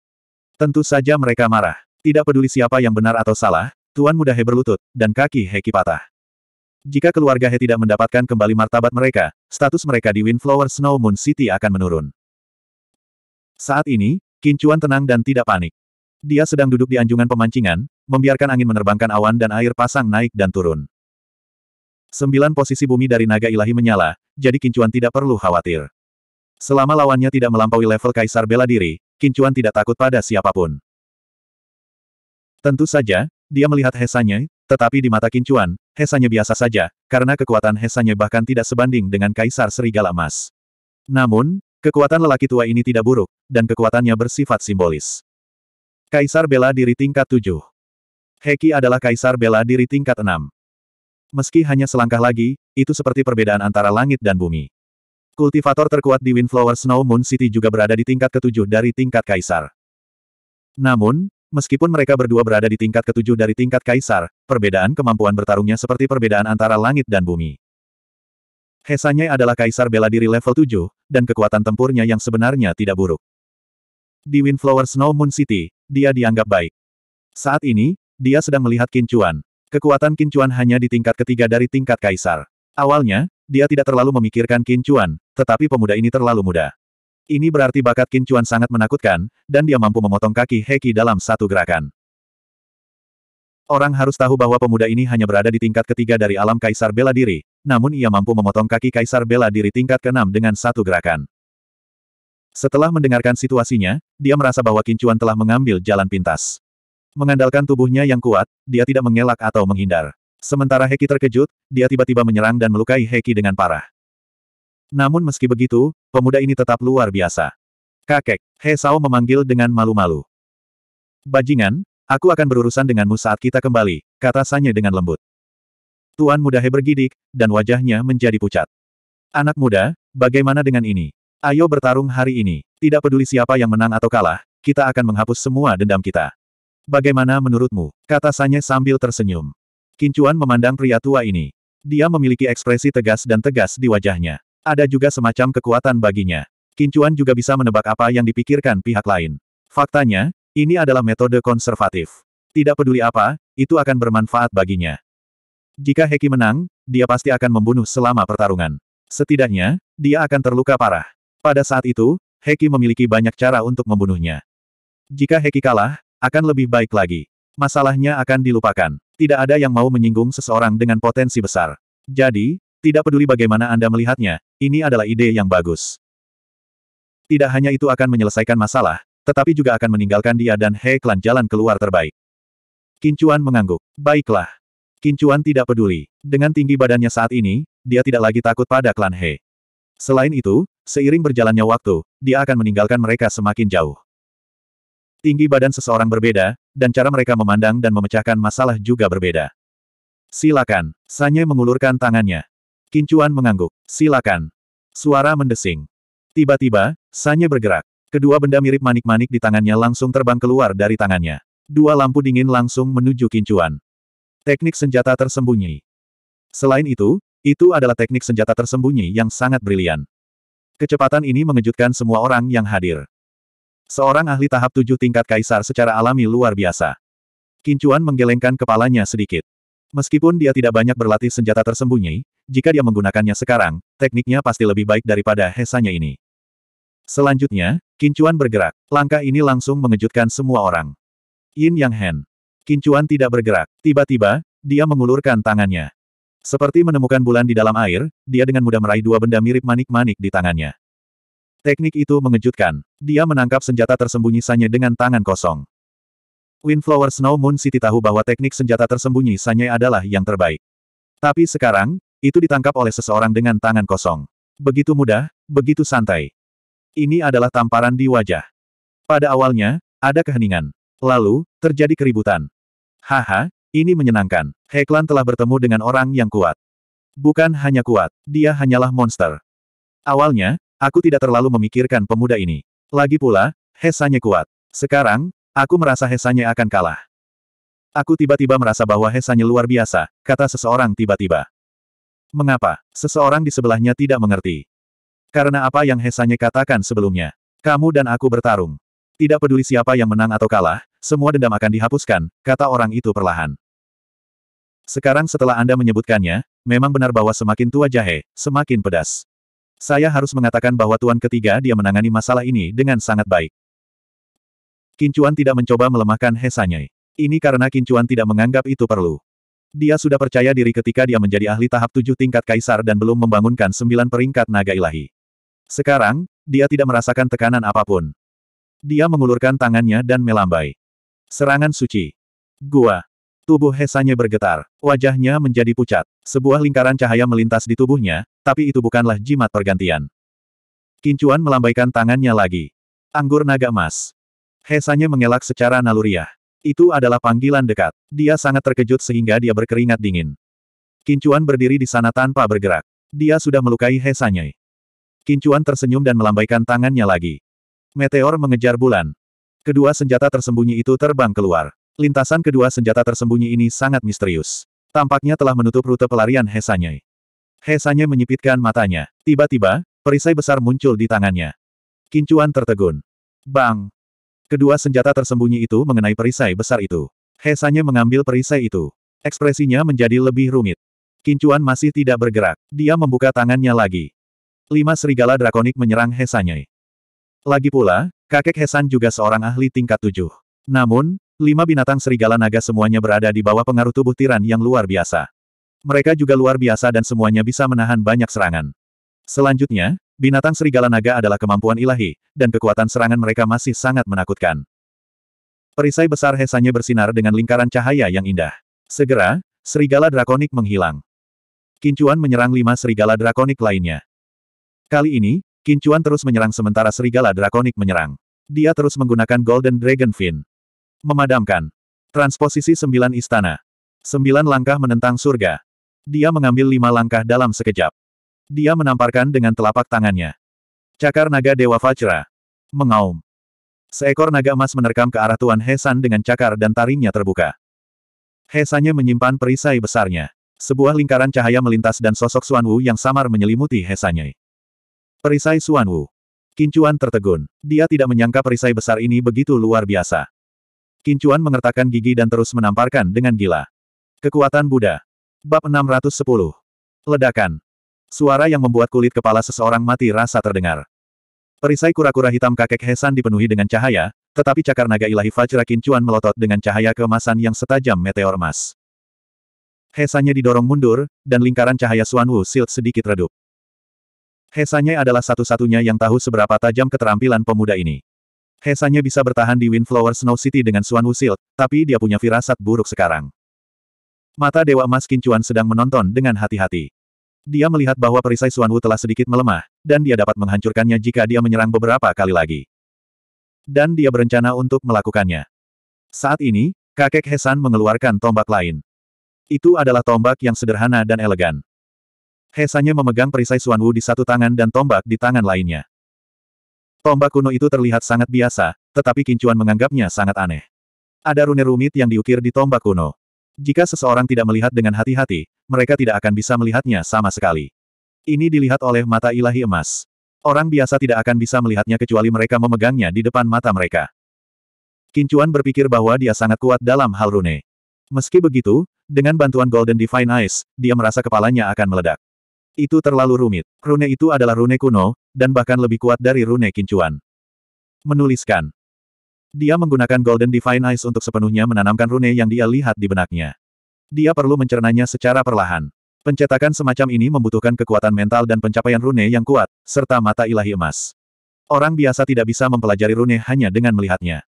Tentu saja mereka marah. Tidak peduli siapa yang benar atau salah, Tuan muda He berlutut, dan kaki He kipatah. Jika keluarga He tidak mendapatkan kembali martabat mereka, status mereka di Windflower Snow Moon City akan menurun. Saat ini, Kincuan tenang dan tidak panik. Dia sedang duduk di anjungan pemancingan, membiarkan angin menerbangkan awan dan air pasang naik dan turun. Sembilan posisi bumi dari naga ilahi menyala, jadi Kincuan tidak perlu khawatir. Selama lawannya tidak melampaui level kaisar bela diri, Kincuan tidak takut pada siapapun. Tentu saja, dia melihat Hesanye, tetapi di mata Kincuan, Hesanye biasa saja, karena kekuatan Hesanye bahkan tidak sebanding dengan Kaisar Serigala Emas. Namun, kekuatan lelaki tua ini tidak buruk, dan kekuatannya bersifat simbolis. Kaisar Bela Diri Tingkat 7 Heki adalah Kaisar Bela Diri Tingkat 6. Meski hanya selangkah lagi, itu seperti perbedaan antara langit dan bumi. Kultivator terkuat di Windflower Snow Moon City juga berada di tingkat ketujuh dari tingkat Kaisar. Namun, Meskipun mereka berdua berada di tingkat ketujuh dari tingkat kaisar, perbedaan kemampuan bertarungnya seperti perbedaan antara langit dan bumi. Hesanya adalah kaisar bela diri level 7, dan kekuatan tempurnya yang sebenarnya tidak buruk. Di Windflower Snow Moon City, dia dianggap baik. Saat ini, dia sedang melihat kincuan. Kekuatan kincuan hanya di tingkat ketiga dari tingkat kaisar. Awalnya, dia tidak terlalu memikirkan kincuan, tetapi pemuda ini terlalu muda. Ini berarti bakat Kincuan sangat menakutkan, dan dia mampu memotong kaki Heki dalam satu gerakan. Orang harus tahu bahwa pemuda ini hanya berada di tingkat ketiga dari alam Kaisar Bela Diri, namun ia mampu memotong kaki Kaisar Bela Diri tingkat keenam dengan satu gerakan. Setelah mendengarkan situasinya, dia merasa bahwa Kincuan telah mengambil jalan pintas. Mengandalkan tubuhnya yang kuat, dia tidak mengelak atau menghindar. Sementara Heki terkejut, dia tiba-tiba menyerang dan melukai Heki dengan parah. Namun meski begitu, pemuda ini tetap luar biasa. Kakek, He Sao memanggil dengan malu-malu. Bajingan, aku akan berurusan denganmu saat kita kembali, kata Sanye dengan lembut. Tuan muda He bergidik, dan wajahnya menjadi pucat. Anak muda, bagaimana dengan ini? Ayo bertarung hari ini. Tidak peduli siapa yang menang atau kalah, kita akan menghapus semua dendam kita. Bagaimana menurutmu? Kata Sanye sambil tersenyum. Kincuan memandang pria tua ini. Dia memiliki ekspresi tegas dan tegas di wajahnya. Ada juga semacam kekuatan baginya. Kincuan juga bisa menebak apa yang dipikirkan pihak lain. Faktanya, ini adalah metode konservatif. Tidak peduli apa, itu akan bermanfaat baginya. Jika Heki menang, dia pasti akan membunuh selama pertarungan. Setidaknya, dia akan terluka parah. Pada saat itu, Heki memiliki banyak cara untuk membunuhnya. Jika Heki kalah, akan lebih baik lagi. Masalahnya akan dilupakan. Tidak ada yang mau menyinggung seseorang dengan potensi besar. Jadi, tidak peduli bagaimana Anda melihatnya, ini adalah ide yang bagus. Tidak hanya itu akan menyelesaikan masalah, tetapi juga akan meninggalkan dia dan He Klan jalan keluar terbaik. Kincuan mengangguk. Baiklah. Kincuan tidak peduli. Dengan tinggi badannya saat ini, dia tidak lagi takut pada klan He. Selain itu, seiring berjalannya waktu, dia akan meninggalkan mereka semakin jauh. Tinggi badan seseorang berbeda, dan cara mereka memandang dan memecahkan masalah juga berbeda. Silakan. Sanye mengulurkan tangannya. Kincuan mengangguk. Silakan. Suara mendesing. Tiba-tiba, Sanye bergerak. Kedua benda mirip manik-manik di tangannya langsung terbang keluar dari tangannya. Dua lampu dingin langsung menuju Kincuan. Teknik senjata tersembunyi. Selain itu, itu adalah teknik senjata tersembunyi yang sangat brilian. Kecepatan ini mengejutkan semua orang yang hadir. Seorang ahli tahap tujuh tingkat kaisar secara alami luar biasa. Kincuan menggelengkan kepalanya sedikit. Meskipun dia tidak banyak berlatih senjata tersembunyi, jika dia menggunakannya sekarang, tekniknya pasti lebih baik daripada hesanya ini. Selanjutnya, Kincuan bergerak. Langkah ini langsung mengejutkan semua orang. Yin Yang Hen. Kincuan tidak bergerak. Tiba-tiba, dia mengulurkan tangannya. Seperti menemukan bulan di dalam air, dia dengan mudah meraih dua benda mirip manik-manik di tangannya. Teknik itu mengejutkan. Dia menangkap senjata tersembunyi Sanye dengan tangan kosong. Windflower Snow Moon City tahu bahwa teknik senjata tersembunyi Sanye adalah yang terbaik. Tapi sekarang, itu ditangkap oleh seseorang dengan tangan kosong. Begitu mudah, begitu santai. Ini adalah tamparan di wajah. Pada awalnya, ada keheningan. Lalu, terjadi keributan. Haha, ini menyenangkan. Heklan telah bertemu dengan orang yang kuat. Bukan hanya kuat, dia hanyalah monster. Awalnya, aku tidak terlalu memikirkan pemuda ini. Lagi pula, Hesanya kuat. Sekarang, Aku merasa Hesanye akan kalah. Aku tiba-tiba merasa bahwa Hesanye luar biasa, kata seseorang tiba-tiba. Mengapa? Seseorang di sebelahnya tidak mengerti. Karena apa yang Hesanye katakan sebelumnya. Kamu dan aku bertarung. Tidak peduli siapa yang menang atau kalah, semua dendam akan dihapuskan, kata orang itu perlahan. Sekarang setelah Anda menyebutkannya, memang benar bahwa semakin tua jahe, semakin pedas. Saya harus mengatakan bahwa tuan ketiga dia menangani masalah ini dengan sangat baik. Kincuan tidak mencoba melemahkan He Ini karena Kincuan tidak menganggap itu perlu. Dia sudah percaya diri ketika dia menjadi ahli tahap tujuh tingkat kaisar dan belum membangunkan sembilan peringkat naga ilahi. Sekarang, dia tidak merasakan tekanan apapun. Dia mengulurkan tangannya dan melambai. Serangan suci. Gua. Tubuh hesanya bergetar. Wajahnya menjadi pucat. Sebuah lingkaran cahaya melintas di tubuhnya, tapi itu bukanlah jimat pergantian. Kincuan melambaikan tangannya lagi. Anggur naga emas. Hesanya mengelak secara naluriah. Itu adalah panggilan dekat. Dia sangat terkejut sehingga dia berkeringat dingin. Kincuan berdiri di sana tanpa bergerak. Dia sudah melukai Hesanya. Kincuan tersenyum dan melambaikan tangannya lagi. Meteor mengejar bulan. Kedua senjata tersembunyi itu terbang keluar. Lintasan kedua senjata tersembunyi ini sangat misterius. Tampaknya telah menutup rute pelarian Hesanya. Hesanya menyipitkan matanya. Tiba-tiba, perisai besar muncul di tangannya. Kincuan tertegun. Bang! Kedua senjata tersembunyi itu mengenai perisai besar itu. Hesanya mengambil perisai itu. Ekspresinya menjadi lebih rumit. Kincuan masih tidak bergerak. Dia membuka tangannya lagi. Lima serigala drakonik menyerang Hesanya. Lagi pula, kakek Hesan juga seorang ahli tingkat tujuh. Namun, lima binatang serigala naga semuanya berada di bawah pengaruh tubuh tiran yang luar biasa. Mereka juga luar biasa dan semuanya bisa menahan banyak serangan. Selanjutnya, Binatang serigala naga adalah kemampuan ilahi, dan kekuatan serangan mereka masih sangat menakutkan. Perisai besar hesanya bersinar dengan lingkaran cahaya yang indah. Segera, serigala drakonik menghilang. Kincuan menyerang lima serigala drakonik lainnya. Kali ini, Kincuan terus menyerang sementara serigala drakonik menyerang. Dia terus menggunakan Golden Dragon Fin. Memadamkan. Transposisi sembilan istana. Sembilan langkah menentang surga. Dia mengambil lima langkah dalam sekejap. Dia menamparkan dengan telapak tangannya. Cakar naga Dewa Vajra. Mengaum. Seekor naga emas menerkam ke arah Tuan Hesan dengan cakar dan taringnya terbuka. Hesannya menyimpan perisai besarnya. Sebuah lingkaran cahaya melintas dan sosok Suan Wu yang samar menyelimuti Hesannya. Perisai Suan Wu. Kincuan tertegun. Dia tidak menyangka perisai besar ini begitu luar biasa. Kincuan mengertakkan gigi dan terus menamparkan dengan gila. Kekuatan Buddha. Bab 610. Ledakan. Suara yang membuat kulit kepala seseorang mati rasa terdengar. Perisai kura-kura hitam kakek Hesan dipenuhi dengan cahaya, tetapi cakar naga ilahi Fajra Kincuan melotot dengan cahaya kemasan yang setajam meteor emas. Hesannya didorong mundur, dan lingkaran cahaya Suan Wu Silt sedikit redup. Hesanya adalah satu-satunya yang tahu seberapa tajam keterampilan pemuda ini. Hesanya bisa bertahan di Windflower Snow City dengan Suan Wu Silt, tapi dia punya firasat buruk sekarang. Mata Dewa Emas Kincuan sedang menonton dengan hati-hati. Dia melihat bahwa perisai Suanwu telah sedikit melemah, dan dia dapat menghancurkannya jika dia menyerang beberapa kali lagi. Dan dia berencana untuk melakukannya. Saat ini, kakek Hesan mengeluarkan tombak lain. Itu adalah tombak yang sederhana dan elegan. Hesannya memegang perisai Suanwu di satu tangan dan tombak di tangan lainnya. Tombak kuno itu terlihat sangat biasa, tetapi Kincuan menganggapnya sangat aneh. Ada rune rumit yang diukir di tombak kuno. Jika seseorang tidak melihat dengan hati-hati, mereka tidak akan bisa melihatnya sama sekali. Ini dilihat oleh mata ilahi emas. Orang biasa tidak akan bisa melihatnya kecuali mereka memegangnya di depan mata mereka. Kincuan berpikir bahwa dia sangat kuat dalam hal rune. Meski begitu, dengan bantuan Golden Divine Eyes, dia merasa kepalanya akan meledak. Itu terlalu rumit. Rune itu adalah rune kuno, dan bahkan lebih kuat dari rune kincuan. Menuliskan. Dia menggunakan Golden Divine Eyes untuk sepenuhnya menanamkan rune yang dia lihat di benaknya dia perlu mencernanya secara perlahan. Pencetakan semacam ini membutuhkan kekuatan mental dan pencapaian rune yang kuat, serta mata ilahi emas. Orang biasa tidak bisa mempelajari rune hanya dengan melihatnya.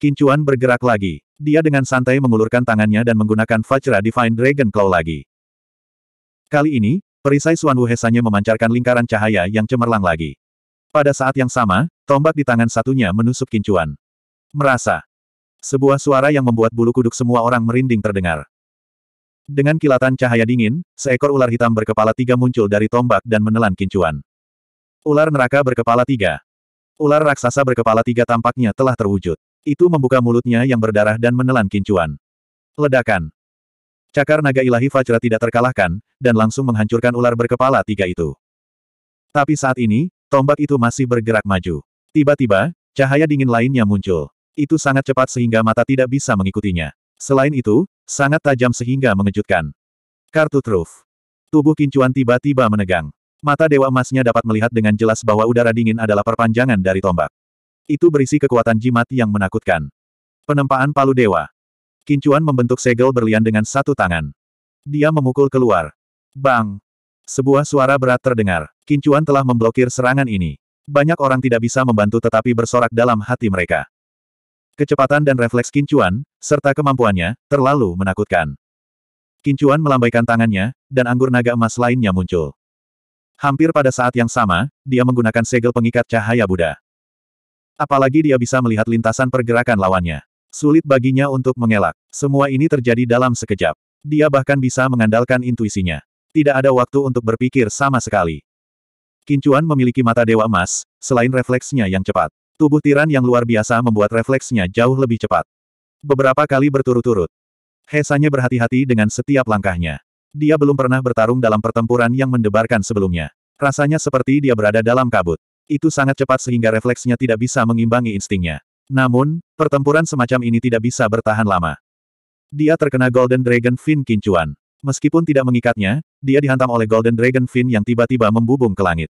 Kincuan bergerak lagi. Dia dengan santai mengulurkan tangannya dan menggunakan Vajra Divine Dragon Claw lagi. Kali ini, perisai Suan Wuhesanya memancarkan lingkaran cahaya yang cemerlang lagi. Pada saat yang sama, tombak di tangan satunya menusuk kincuan. Merasa. Sebuah suara yang membuat bulu kuduk semua orang merinding terdengar. Dengan kilatan cahaya dingin, seekor ular hitam berkepala tiga muncul dari tombak dan menelan kincuan. Ular neraka berkepala tiga. Ular raksasa berkepala tiga tampaknya telah terwujud. Itu membuka mulutnya yang berdarah dan menelan kincuan. Ledakan. Cakar naga ilahi Fajra tidak terkalahkan, dan langsung menghancurkan ular berkepala tiga itu. Tapi saat ini, tombak itu masih bergerak maju. Tiba-tiba, cahaya dingin lainnya muncul. Itu sangat cepat sehingga mata tidak bisa mengikutinya. Selain itu, sangat tajam sehingga mengejutkan. Kartu truf. Tubuh kincuan tiba-tiba menegang. Mata dewa emasnya dapat melihat dengan jelas bahwa udara dingin adalah perpanjangan dari tombak. Itu berisi kekuatan jimat yang menakutkan. Penempaan palu dewa. Kincuan membentuk segel berlian dengan satu tangan. Dia memukul keluar. Bang! Sebuah suara berat terdengar. Kincuan telah memblokir serangan ini. Banyak orang tidak bisa membantu tetapi bersorak dalam hati mereka. Kecepatan dan refleks Kincuan, serta kemampuannya, terlalu menakutkan. Kincuan melambaikan tangannya, dan anggur naga emas lainnya muncul. Hampir pada saat yang sama, dia menggunakan segel pengikat cahaya Buddha. Apalagi dia bisa melihat lintasan pergerakan lawannya. Sulit baginya untuk mengelak. Semua ini terjadi dalam sekejap. Dia bahkan bisa mengandalkan intuisinya. Tidak ada waktu untuk berpikir sama sekali. Kincuan memiliki mata dewa emas, selain refleksnya yang cepat. Tubuh tiran yang luar biasa membuat refleksnya jauh lebih cepat. Beberapa kali berturut-turut. Hesanya berhati-hati dengan setiap langkahnya. Dia belum pernah bertarung dalam pertempuran yang mendebarkan sebelumnya. Rasanya seperti dia berada dalam kabut. Itu sangat cepat sehingga refleksnya tidak bisa mengimbangi instingnya. Namun, pertempuran semacam ini tidak bisa bertahan lama. Dia terkena Golden Dragon Fin Kincuan. Meskipun tidak mengikatnya, dia dihantam oleh Golden Dragon Fin yang tiba-tiba membubung ke langit.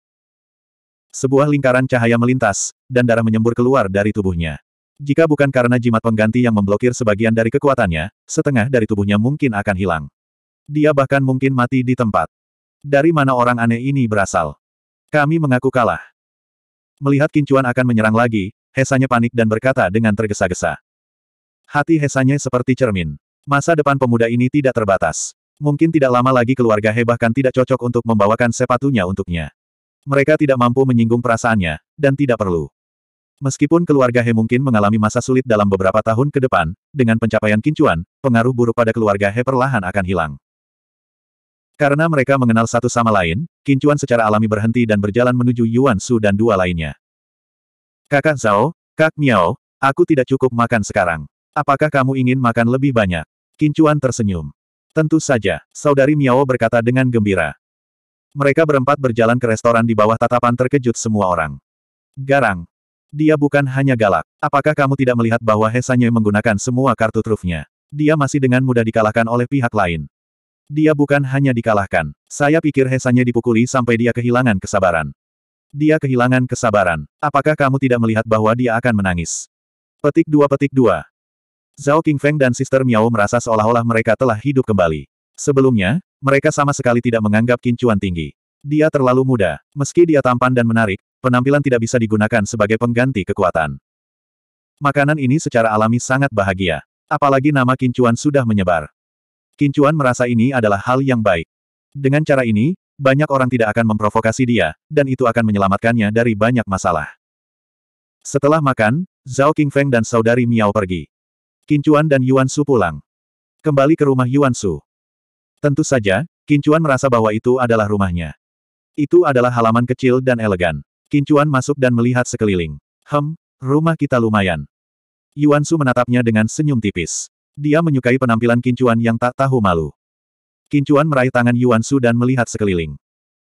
Sebuah lingkaran cahaya melintas, dan darah menyembur keluar dari tubuhnya. Jika bukan karena jimat pengganti yang memblokir sebagian dari kekuatannya, setengah dari tubuhnya mungkin akan hilang. Dia bahkan mungkin mati di tempat. Dari mana orang aneh ini berasal? Kami mengaku kalah. Melihat Kincuan akan menyerang lagi, Hesanya panik dan berkata dengan tergesa-gesa. Hati Hesanya seperti cermin. Masa depan pemuda ini tidak terbatas. Mungkin tidak lama lagi keluarga He bahkan tidak cocok untuk membawakan sepatunya untuknya. Mereka tidak mampu menyinggung perasaannya, dan tidak perlu. Meskipun keluarga He mungkin mengalami masa sulit dalam beberapa tahun ke depan, dengan pencapaian kincuan, pengaruh buruk pada keluarga He perlahan akan hilang. Karena mereka mengenal satu sama lain, kincuan secara alami berhenti dan berjalan menuju Yuan Su dan dua lainnya. Kakak Zhao, Kak Miao, aku tidak cukup makan sekarang. Apakah kamu ingin makan lebih banyak? Kincuan tersenyum. Tentu saja, saudari Miao berkata dengan gembira. Mereka berempat berjalan ke restoran di bawah tatapan terkejut semua orang. Garang. Dia bukan hanya galak. Apakah kamu tidak melihat bahwa Hesanye menggunakan semua kartu trufnya? Dia masih dengan mudah dikalahkan oleh pihak lain. Dia bukan hanya dikalahkan. Saya pikir Hesanye dipukuli sampai dia kehilangan kesabaran. Dia kehilangan kesabaran. Apakah kamu tidak melihat bahwa dia akan menangis? Petik 2 petik 2 Zhao Qingfeng dan Sister Miao merasa seolah-olah mereka telah hidup kembali. Sebelumnya, mereka sama sekali tidak menganggap kincuan tinggi. Dia terlalu muda. Meski dia tampan dan menarik, penampilan tidak bisa digunakan sebagai pengganti kekuatan. Makanan ini secara alami sangat bahagia. Apalagi nama kincuan sudah menyebar. Kincuan merasa ini adalah hal yang baik. Dengan cara ini, banyak orang tidak akan memprovokasi dia, dan itu akan menyelamatkannya dari banyak masalah. Setelah makan, Zhao Qingfeng dan saudari Miao pergi. Kincuan dan Yuan Su pulang. Kembali ke rumah Yuan Su. Tentu saja, Kincuan merasa bahwa itu adalah rumahnya. Itu adalah halaman kecil dan elegan. Kincuan masuk dan melihat sekeliling. Hem, rumah kita lumayan. Yuan Su menatapnya dengan senyum tipis. Dia menyukai penampilan Kincuan yang tak tahu malu. Kincuan meraih tangan Yuan Su dan melihat sekeliling.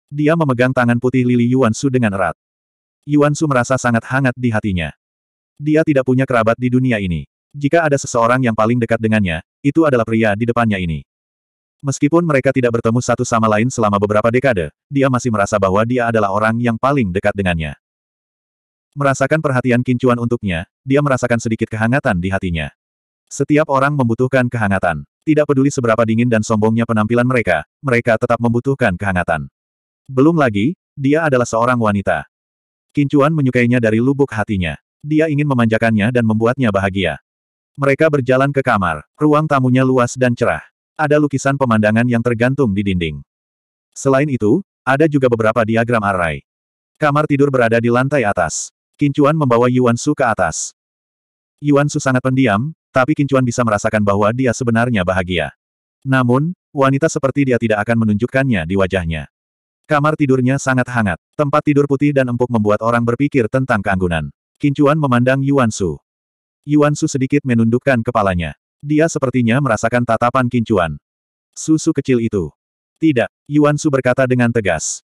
Dia memegang tangan putih lili Yuan Su dengan erat. Yuan Su merasa sangat hangat di hatinya. Dia tidak punya kerabat di dunia ini. Jika ada seseorang yang paling dekat dengannya, itu adalah pria di depannya ini. Meskipun mereka tidak bertemu satu sama lain selama beberapa dekade, dia masih merasa bahwa dia adalah orang yang paling dekat dengannya. Merasakan perhatian kincuan untuknya, dia merasakan sedikit kehangatan di hatinya. Setiap orang membutuhkan kehangatan. Tidak peduli seberapa dingin dan sombongnya penampilan mereka, mereka tetap membutuhkan kehangatan. Belum lagi, dia adalah seorang wanita. Kincuan menyukainya dari lubuk hatinya. Dia ingin memanjakannya dan membuatnya bahagia. Mereka berjalan ke kamar. Ruang tamunya luas dan cerah ada lukisan pemandangan yang tergantung di dinding. Selain itu, ada juga beberapa diagram arai. Kamar tidur berada di lantai atas. Kincuan membawa Yuan Su ke atas. Yuan Su sangat pendiam, tapi Kincuan bisa merasakan bahwa dia sebenarnya bahagia. Namun, wanita seperti dia tidak akan menunjukkannya di wajahnya. Kamar tidurnya sangat hangat. Tempat tidur putih dan empuk membuat orang berpikir tentang keanggunan. Kincuan memandang Yuan Su. Yuan Su sedikit menundukkan kepalanya. Dia sepertinya merasakan tatapan kincuan. Susu kecil itu. Tidak, Yuan Su berkata dengan tegas.